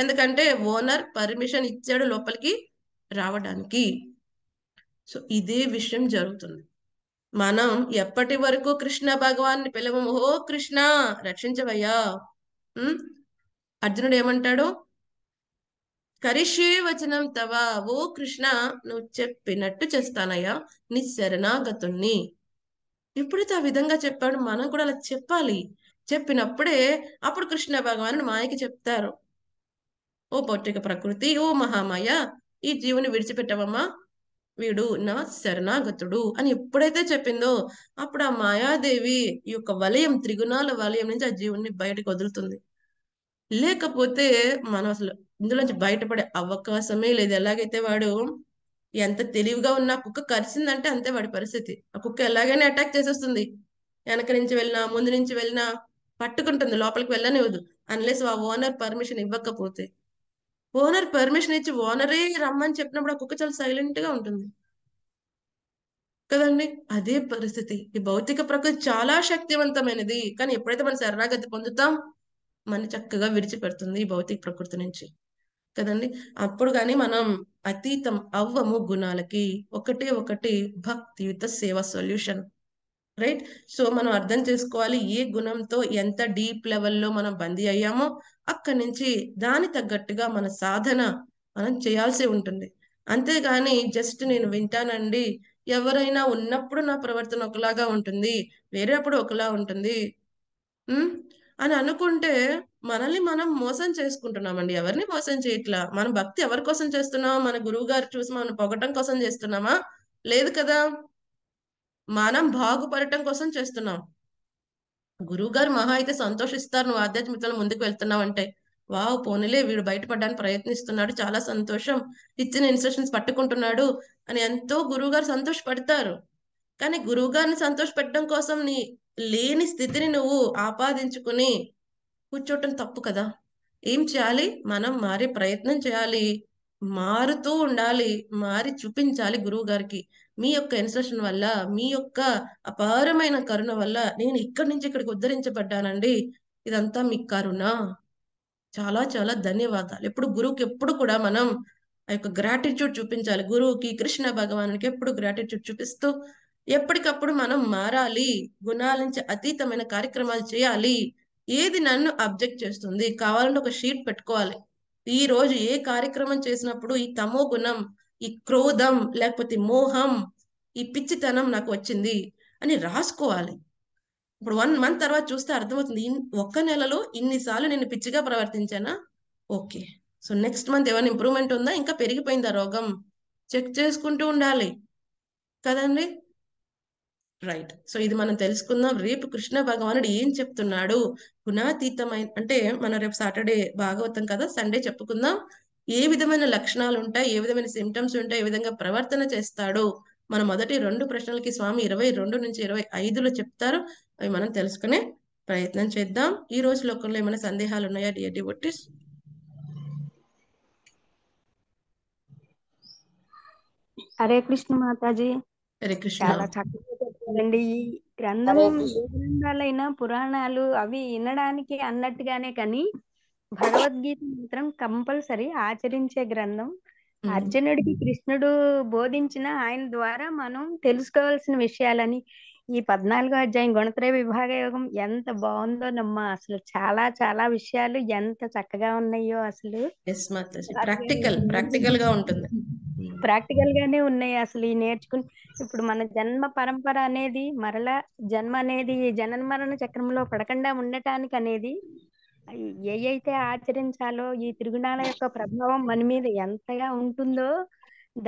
Speaker 1: ఎందుకంటే ఓనర్ పర్మిషన్ ఇచ్చాడు లోపలికి రావడానికి సో ఇదే విషయం జరుగుతుంది మనం ఎప్పటి వరకు కృష్ణ భగవాన్ని పిలవము ఓ కృష్ణ రక్షించవయ్యా అర్జునుడు ఏమంటాడు కరిషే వచనం తవా ఓ కృష్ణ నువ్వు చెప్పినట్టు చేస్తానయ్యా నీ శరణాగతుణ్ణి ఎప్పుడైతే ఆ విధంగా చెప్పాడు మనం కూడా అలా చెప్పాలి చెప్పినప్పుడే అప్పుడు కృష్ణ భగవాను మాయకి చెప్తారు ఓ పౌట్రిక ప్రకృతి ఓ మహామాయ ఈ జీవుని విడిచిపెట్టవమ్మా వీడు నా శరణాగతుడు అని ఎప్పుడైతే చెప్పిందో అప్పుడు ఆ మాయాదేవి ఈ యొక్క వలయం త్రిగుణాల వలయం నుంచి ఆ జీవుని బయటకు వదులుతుంది లేకపోతే మనం అసలు ఇందులోంచి బయటపడే అవకాశమే లేదు ఎలాగైతే వాడు ఎంత తెలివిగా ఉన్న కుక్క కరిచిందంటే అంతే వాడి పరిస్థితి ఆ కుక్క ఎలాగైనా అటాక్ చేసేస్తుంది వెనక నుంచి వెళ్ళినా ముందు నుంచి వెళ్ళినా పట్టుకుంటుంది లోపలికి వెళ్ళనివ్వదు అన్లెస్ ఆ ఓనర్ పర్మిషన్ ఇవ్వకపోతే ఓనర్ పర్మిషన్ ఇచ్చి ఓనరే రమ్మని చెప్పినప్పుడు ఆ కుక్క చాలా సైలెంట్ గా ఉంటుంది కదండి అదే పరిస్థితి ఈ భౌతిక ప్రకృతి చాలా శక్తివంతమైనది కానీ ఎప్పుడైతే మనం శరణాగతి పొందుతాం మన చక్కగా విడిచిపెడుతుంది ఈ భౌతిక ప్రకృతి నుంచి కదండి అప్పుడు కానీ మనం అతీతం అవ్వము గుణాలకి ఒకటి ఒకటి భక్తియుత సేవ సొల్యూషన్ రైట్ సో మనం అర్థం చేసుకోవాలి ఏ గుణంతో ఎంత డీప్ లెవెల్లో మనం బందీ అయ్యామో అక్కడి నుంచి దాని తగ్గట్టుగా మన సాధన మనం చేయాల్సి ఉంటుంది అంతేగాని జస్ట్ నేను వింటానండి ఎవరైనా ఉన్నప్పుడు నా ప్రవర్తన ఒకలాగా ఉంటుంది వేరేప్పుడు ఒకలా ఉంటుంది అని అనుకుంటే మనల్ని మనం మోసం చేసుకుంటున్నామండి ఎవరిని మోసం చేయట్లా మన భక్తి ఎవరి కోసం చేస్తున్నాం మన గురువు గారు చూసి మనం పొగటం కోసం చేస్తున్నామా లేదు కదా మనం బాగుపడటం కోసం చేస్తున్నాం గారు మహా అయితే సంతోషిస్తారు నువ్వు ఆధ్యాత్మికతలు ముందుకు వెళ్తున్నావు అంటే వావ్ పోనీలే వీడు బయటపడడానికి ప్రయత్నిస్తున్నాడు చాలా సంతోషం ఇచ్చిన ఇన్స్ట్రక్షన్స్ పట్టుకుంటున్నాడు అని ఎంతో గారు సంతోషపడతారు కానీ సంతోష సంతోషపెట్టడం కోసం నీ లేని స్థితిని నువ్వు ఆపాదించుకుని కూర్చోవటం తప్పు కదా ఏం చేయాలి మనం మారే ప్రయత్నం చేయాలి మారుతూ ఉండాలి మారి చూపించాలి గురువు గారికి మీ యొక్క ఇన్స్ట్రక్షన్ వల్ల మీ యొక్క అపారమైన కరుణ వల్ల నేను ఇక్కడి నుంచి ఇక్కడికి ఉద్ధరించబడ్డానండి ఇదంతా మీ కరుణ చాలా చాలా ధన్యవాదాలు ఎప్పుడు గురువుకి ఎప్పుడు కూడా మనం ఆ యొక్క గ్రాటిట్యూడ్ చూపించాలి గురువుకి కృష్ణ భగవానునికి ఎప్పుడు గ్రాటిట్యూడ్ చూపిస్తూ ఎప్పటికప్పుడు మనం మారాలి గుణాల నుంచి అతీతమైన కార్యక్రమాలు చేయాలి ఏది నన్ను అబ్జెక్ట్ చేస్తుంది కావాలంటే ఒక షీట్ పెట్టుకోవాలి ఈ రోజు ఏ కార్యక్రమం చేసినప్పుడు ఈ తమో గుణం ఈ క్రోధం లేకపోతే మోహం ఈ పిచ్చితనం నాకు వచ్చింది అని రాసుకోవాలి ఇప్పుడు వన్ మంత్ తర్వాత చూస్తే అర్థమవుతుంది ఒక్క నెలలో ఇన్నిసార్లు నేను పిచ్చిగా ప్రవర్తించానా ఓకే సో నెక్స్ట్ మంత్ ఏమైనా ఇంప్రూవ్మెంట్ ఉందా ఇంకా పెరిగిపోయిందా రోగం చెక్ చేసుకుంటూ ఉండాలి కదండి రైట్ సో ఇది మనం తెలుసుకుందాం రేపు కృష్ణ భగవానుడు ఏం చెప్తున్నాడు గుణాతీతమైన అంటే మనం రేపు సాటర్డే భాగవతం కదా సండే చెప్పుకుందాం ఏ విధమైన లక్షణాలు ఉంటాయి ఏ విధమైన సిమ్టమ్స్ ఉంటాయి ఏ విధంగా ప్రవర్తన చేస్తాడో మన మొదటి రెండు ప్రశ్నలకి స్వామి ఇరవై రెండు నుంచి ఇరవై ఐదులో చెప్తారు అవి మనం తెలుసుకునే ప్రయత్నం చేద్దాం ఈ రోజు లోకంలో ఏమైనా సందేహాలు ఉన్నాయా డియర్ డివోటీస్
Speaker 2: హరే కృష్ణ మాతాజీ హరే కృష్ణ ఈ గ్రంథం గ్రంథాలైనా పురాణాలు అవి వినడానికి అన్నట్టుగానే కానీ భగవద్గీత మాత్రం కంపల్సరీ ఆచరించే గ్రంథం అర్జునుడికి కృష్ణుడు బోధించిన ఆయన ద్వారా మనం తెలుసుకోవాల్సిన విషయాలని ఈ పద్నాలుగో అధ్యాయం గుణత్రయ విభాగ యోగం ఎంత బాగుందో నమ్మ అసలు చాలా చాలా విషయాలు ఎంత చక్కగా ఉన్నాయో అసలు
Speaker 1: ప్రాక్టికల్ ప్రాక్టికల్ గా ఉంటుంది
Speaker 2: ప్రాక్టికల్ గానే ఉన్నాయి అసలు ఈ నేర్చుకుని ఇప్పుడు మన జన్మ పరంపర అనేది మరలా జన్మ అనేది జనన మరణ చక్రంలో పడకుండా ఉండటానికి అనేది ఏ అయితే ఆచరించాలో ఈ తిరుగునాల (laughs) యొక్క ప్రభావం మన మీద ఎంతగా ఉంటుందో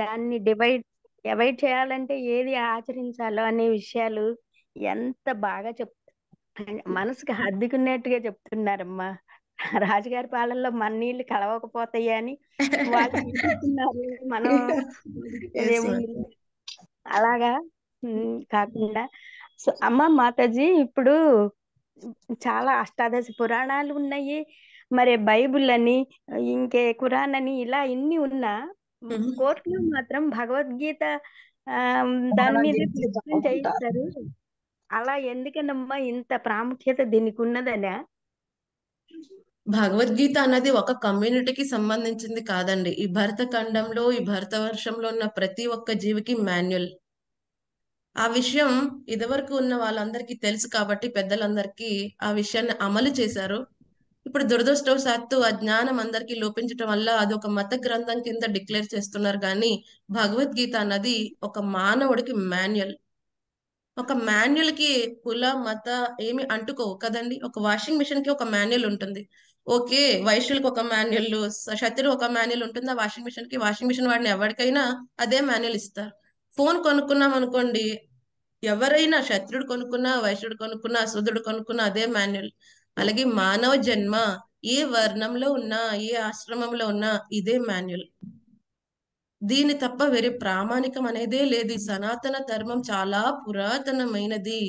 Speaker 2: దాన్ని డివైడ్ అవాయిడ్ చేయాలంటే ఏది ఆచరించాలో అనే విషయాలు ఎంత బాగా చెప్ మనసుకు హద్దుకున్నట్టుగా చెప్తున్నారమ్మా రాజుగారి పాలల్లో మన నీళ్లు కలవకపోతాయి అని వాళ్ళు మనం (laughs) అలాగా కాకుండా సో అమ్మ మాతాజీ ఇప్పుడు చాలా అష్టాదశ పురాణాలు ఉన్నాయి మరి బైబుల్ అని ఇంకే కురాన్ అని ఇలా ఇన్ని ఉన్నా కోర్టులో మాత్రం భగవద్గీత దాని మీద చేయిస్తారు అలా ఎందుకనమ్మా ఇంత
Speaker 1: ప్రాముఖ్యత దీనికి ఉన్నదనే భగవద్గీత అన్నది ఒక కమ్యూనిటీకి సంబంధించింది కాదండి ఈ భరత ఖండంలో ఈ భరత వర్షంలో ఉన్న ప్రతి ఒక్క జీవికి మాన్యువల్ ఆ విషయం ఇదివరకు ఉన్న వాళ్ళందరికీ తెలుసు కాబట్టి పెద్దలందరికీ ఆ విషయాన్ని అమలు చేశారు ఇప్పుడు దురదృష్టవశాత్తు ఆ జ్ఞానం అందరికీ లోపించడం వల్ల అది ఒక మత గ్రంథం కింద డిక్లేర్ చేస్తున్నారు కానీ భగవద్గీత అన్నది ఒక మానవుడికి మాన్యువల్ ఒక మాన్యువల్ కి కుల మత ఏమి అంటుకోవు కదండి ఒక వాషింగ్ మిషన్ కి ఒక మాన్యువల్ ఉంటుంది ఓకే వైశ్యులకు ఒక మాన్యువల్ శత్రు ఒక మాన్యువల్ ఉంటుంది ఆ వాషింగ్ మిషన్ కి వాషింగ్ మిషన్ వాడిని ఎవరికైనా అదే మాన్యువల్ ఇస్తారు ఫోన్ కొనుక్కున్నాం అనుకోండి ఎవరైనా శత్రుడు కొనుక్కున్నా వైశ్యుడు కొనుక్కున్నా అసురుడు కొనుక్కున్నా అదే మాన్యుల్ అలాగే మానవ జన్మ ఏ వర్ణంలో ఉన్నా ఏ ఆశ్రమంలో ఉన్నా ఇదే మాన్యుల్ దీని తప్ప వేరే ప్రామాణికం అనేదే లేదు సనాతన ధర్మం చాలా పురాతనమైనది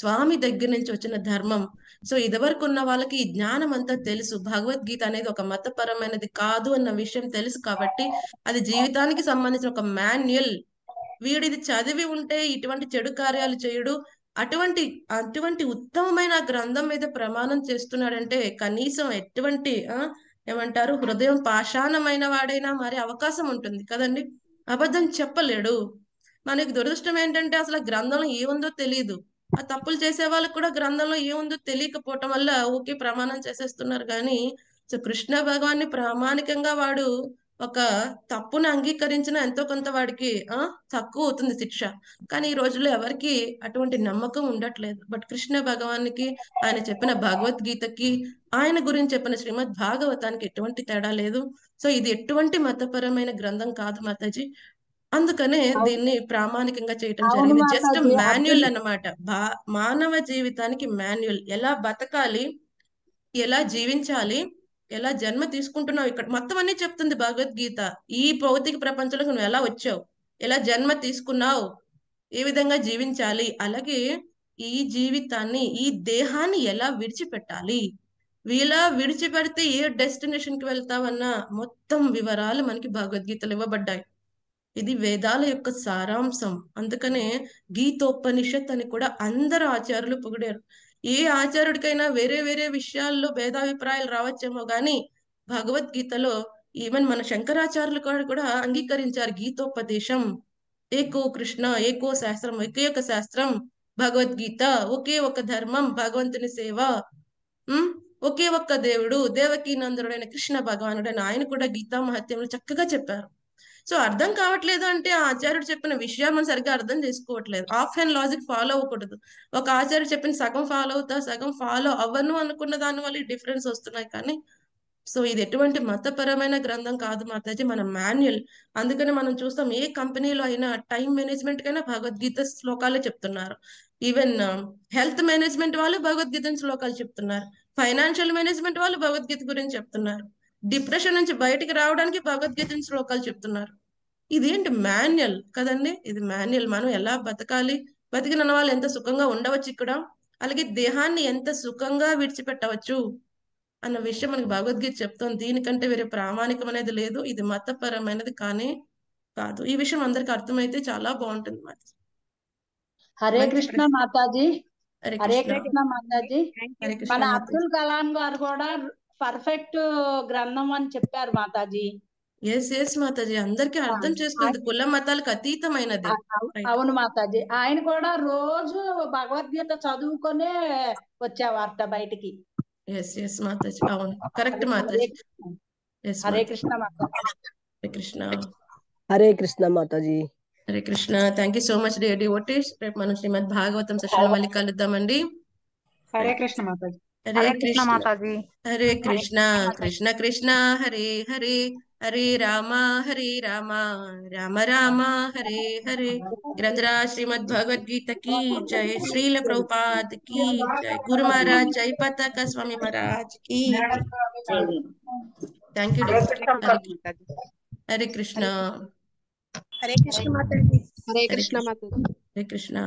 Speaker 1: స్వామి దగ్గర నుంచి వచ్చిన ధర్మం సో ఇదివరకు ఉన్న వాళ్ళకి ఈ జ్ఞానం అంతా తెలుసు భగవద్గీత అనేది ఒక మతపరమైనది కాదు అన్న విషయం తెలుసు కాబట్టి అది జీవితానికి సంబంధించిన ఒక మాన్యుల్ వీడు ఇది చదివి ఉంటే ఇటువంటి చెడు కార్యాలు చేయడు అటువంటి అటువంటి ఉత్తమమైన గ్రంథం మీద ప్రమాణం చేస్తున్నాడంటే కనీసం ఎటువంటి ఏమంటారు హృదయం పాషాణమైన వాడైనా మరి అవకాశం ఉంటుంది కదండి అబద్ధం చెప్పలేడు మనకి దురదృష్టం ఏంటంటే అసలు గ్రంథంలో ఏముందో తెలియదు ఆ తప్పులు చేసే వాళ్ళకి కూడా గ్రంథంలో ఏముందో తెలియకపోవటం వల్ల ఊకే ప్రమాణం చేసేస్తున్నారు కానీ సో కృష్ణ భగవాన్ని ప్రామాణికంగా వాడు ఒక తప్పును అంగీకరించిన ఎంతో కొంత వాడికి ఆ తక్కువ అవుతుంది శిక్ష కానీ ఈ రోజుల్లో ఎవరికి అటువంటి నమ్మకం ఉండట్లేదు బట్ కృష్ణ భగవానికి ఆయన చెప్పిన భగవద్గీతకి ఆయన గురించి చెప్పిన శ్రీమద్ భాగవతానికి ఎటువంటి తేడా లేదు సో ఇది ఎటువంటి మతపరమైన గ్రంథం కాదు మాతాజీ అందుకనే దీన్ని ప్రామాణికంగా చేయటం జరిగింది జస్ట్ మాన్యువల్ అనమాట మానవ జీవితానికి మాన్యువల్ ఎలా బతకాలి ఎలా జీవించాలి ఎలా జన్మ తీసుకుంటున్నావు ఇక్కడ మొత్తం అన్ని చెప్తుంది భగవద్గీత ఈ భౌతిక ప్రపంచంలో నువ్వు ఎలా వచ్చావు ఎలా జన్మ తీసుకున్నావు ఏ విధంగా జీవించాలి అలాగే ఈ జీవితాన్ని ఈ దేహాన్ని ఎలా విడిచిపెట్టాలి వీలా విడిచిపెడితే ఏ డెస్టినేషన్ కి వెళ్తావన్నా మొత్తం వివరాలు మనకి భగవద్గీతలు ఇవ్వబడ్డాయి ఇది వేదాల యొక్క సారాంశం అందుకనే గీతోపనిషత్ అని కూడా అందరు ఆచార్యులు పొగిడారు ఏ ఆచార్యుడికైనా వేరే వేరే విషయాల్లో భేదాభిప్రాయాలు రావచ్చేమో గాని భగవద్గీతలో ఈవెన్ మన శంకరాచార్యులు కూడా అంగీకరించారు గీతోపదేశం ఏకో కృష్ణ ఏకో శాస్త్రం ఒకే ఒక శాస్త్రం భగవద్గీత ఒకే ఒక ధర్మం భగవంతుని సేవ ఒకే ఒక్క దేవుడు దేవకీనందుడైన కృష్ణ భగవానుడైన ఆయన కూడా గీతా మహత్యంలో చక్కగా చెప్పారు సో అర్థం కావట్లేదు అంటే ఆ ఆచార్యుడు చెప్పిన విషయాలు మనం సరిగ్గా అర్థం చేసుకోవట్లేదు ఆఫ్ హ్యాండ్ లాజిక్ ఫాలో అవ్వకూడదు ఒక ఆచార్యుడు చెప్పిన సగం ఫాలో అవుతా సగం ఫాలో అవ్వను అనుకున్న దాని వల్ల డిఫరెన్స్ వస్తున్నాయి కానీ సో ఇది ఎటువంటి మతపరమైన గ్రంథం కాదు మాతాజీ మన మాన్యువల్ అందుకని మనం చూస్తాం ఏ కంపెనీలో అయినా టైం మేనేజ్మెంట్ కైనా భగవద్గీత శ్లోకాలే చెప్తున్నారు ఈవెన్ um, హెల్త్ మేనేజ్మెంట్ వాళ్ళు భగవద్గీత శ్లోకాలు చెప్తున్నారు ఫైనాన్షియల్ మేనేజ్మెంట్ వాళ్ళు భగవద్గీత గురించి చెప్తున్నారు డిప్రెషన్ నుంచి బయటికి రావడానికి భగవద్గీత శ్లోకాలు చెప్తున్నారు ఇదేంటి మాన్యువల్ కదండి ఇది మాన్యువల్ మనం ఎలా బతకాలి బతికిన వాళ్ళు ఎంత సుఖంగా ఉండవచ్చు ఇక్కడ అలాగే దేహాన్ని ఎంత సుఖంగా విడిచిపెట్టవచ్చు అన్న విషయం మనకి భగవద్గీత చెప్తాం దీనికంటే వేరే ప్రామాణికం అనేది లేదు ఇది మతపరమైనది కానీ కాదు ఈ విషయం అందరికి అర్థమైతే చాలా బాగుంటుంది మరి హరే కృష్ణ మాతాజీ హరే కృష్ణ మాతాజీ మన అబ్దుల్ కలాం గారు కూడా పర్ఫెక్ట్ గ్రంథం అని చెప్పారు మాతాజీ ఎస్ ఎస్ మాతాజీ అందరికి అర్థం చేసుకుంది కుల మతాలకు అతీతమైనది అవును మాతాజీ
Speaker 2: ఆయన కూడా రోజు భగవద్గీత
Speaker 1: చదువుకొనే వచ్చేవార్త బయటికి ఎస్ ఎస్ మాతాజీ అవును కరెక్ట్ మాతాజీ హరే కృష్ణ హరే కృష్ణ హరే కృష్ణ మాతాజీ Hare Krishna thank you so much dear ఓటేష్ రేపు మనం శ్రీమద్ భాగవతం సెషన్ మళ్ళీ కలుద్దామండి హరే కృష్ణ మాతాజీ
Speaker 2: हरे कृष्ण माता जी
Speaker 1: हरे कृष्णा कृष्ण कृष्णा हरे हरे हरे रामा हरे रामा राम रामा हरे हरे गिरधरा श्रीमद भगवद गीता की जय श्रील प्रभुपाद की जय गुरु महाराज जय पतक स्वामी महाराज की थैंक यू हरे कृष्णा हरे कृष्ण माता
Speaker 2: हरे कृष्ण माता हरे कृष्णा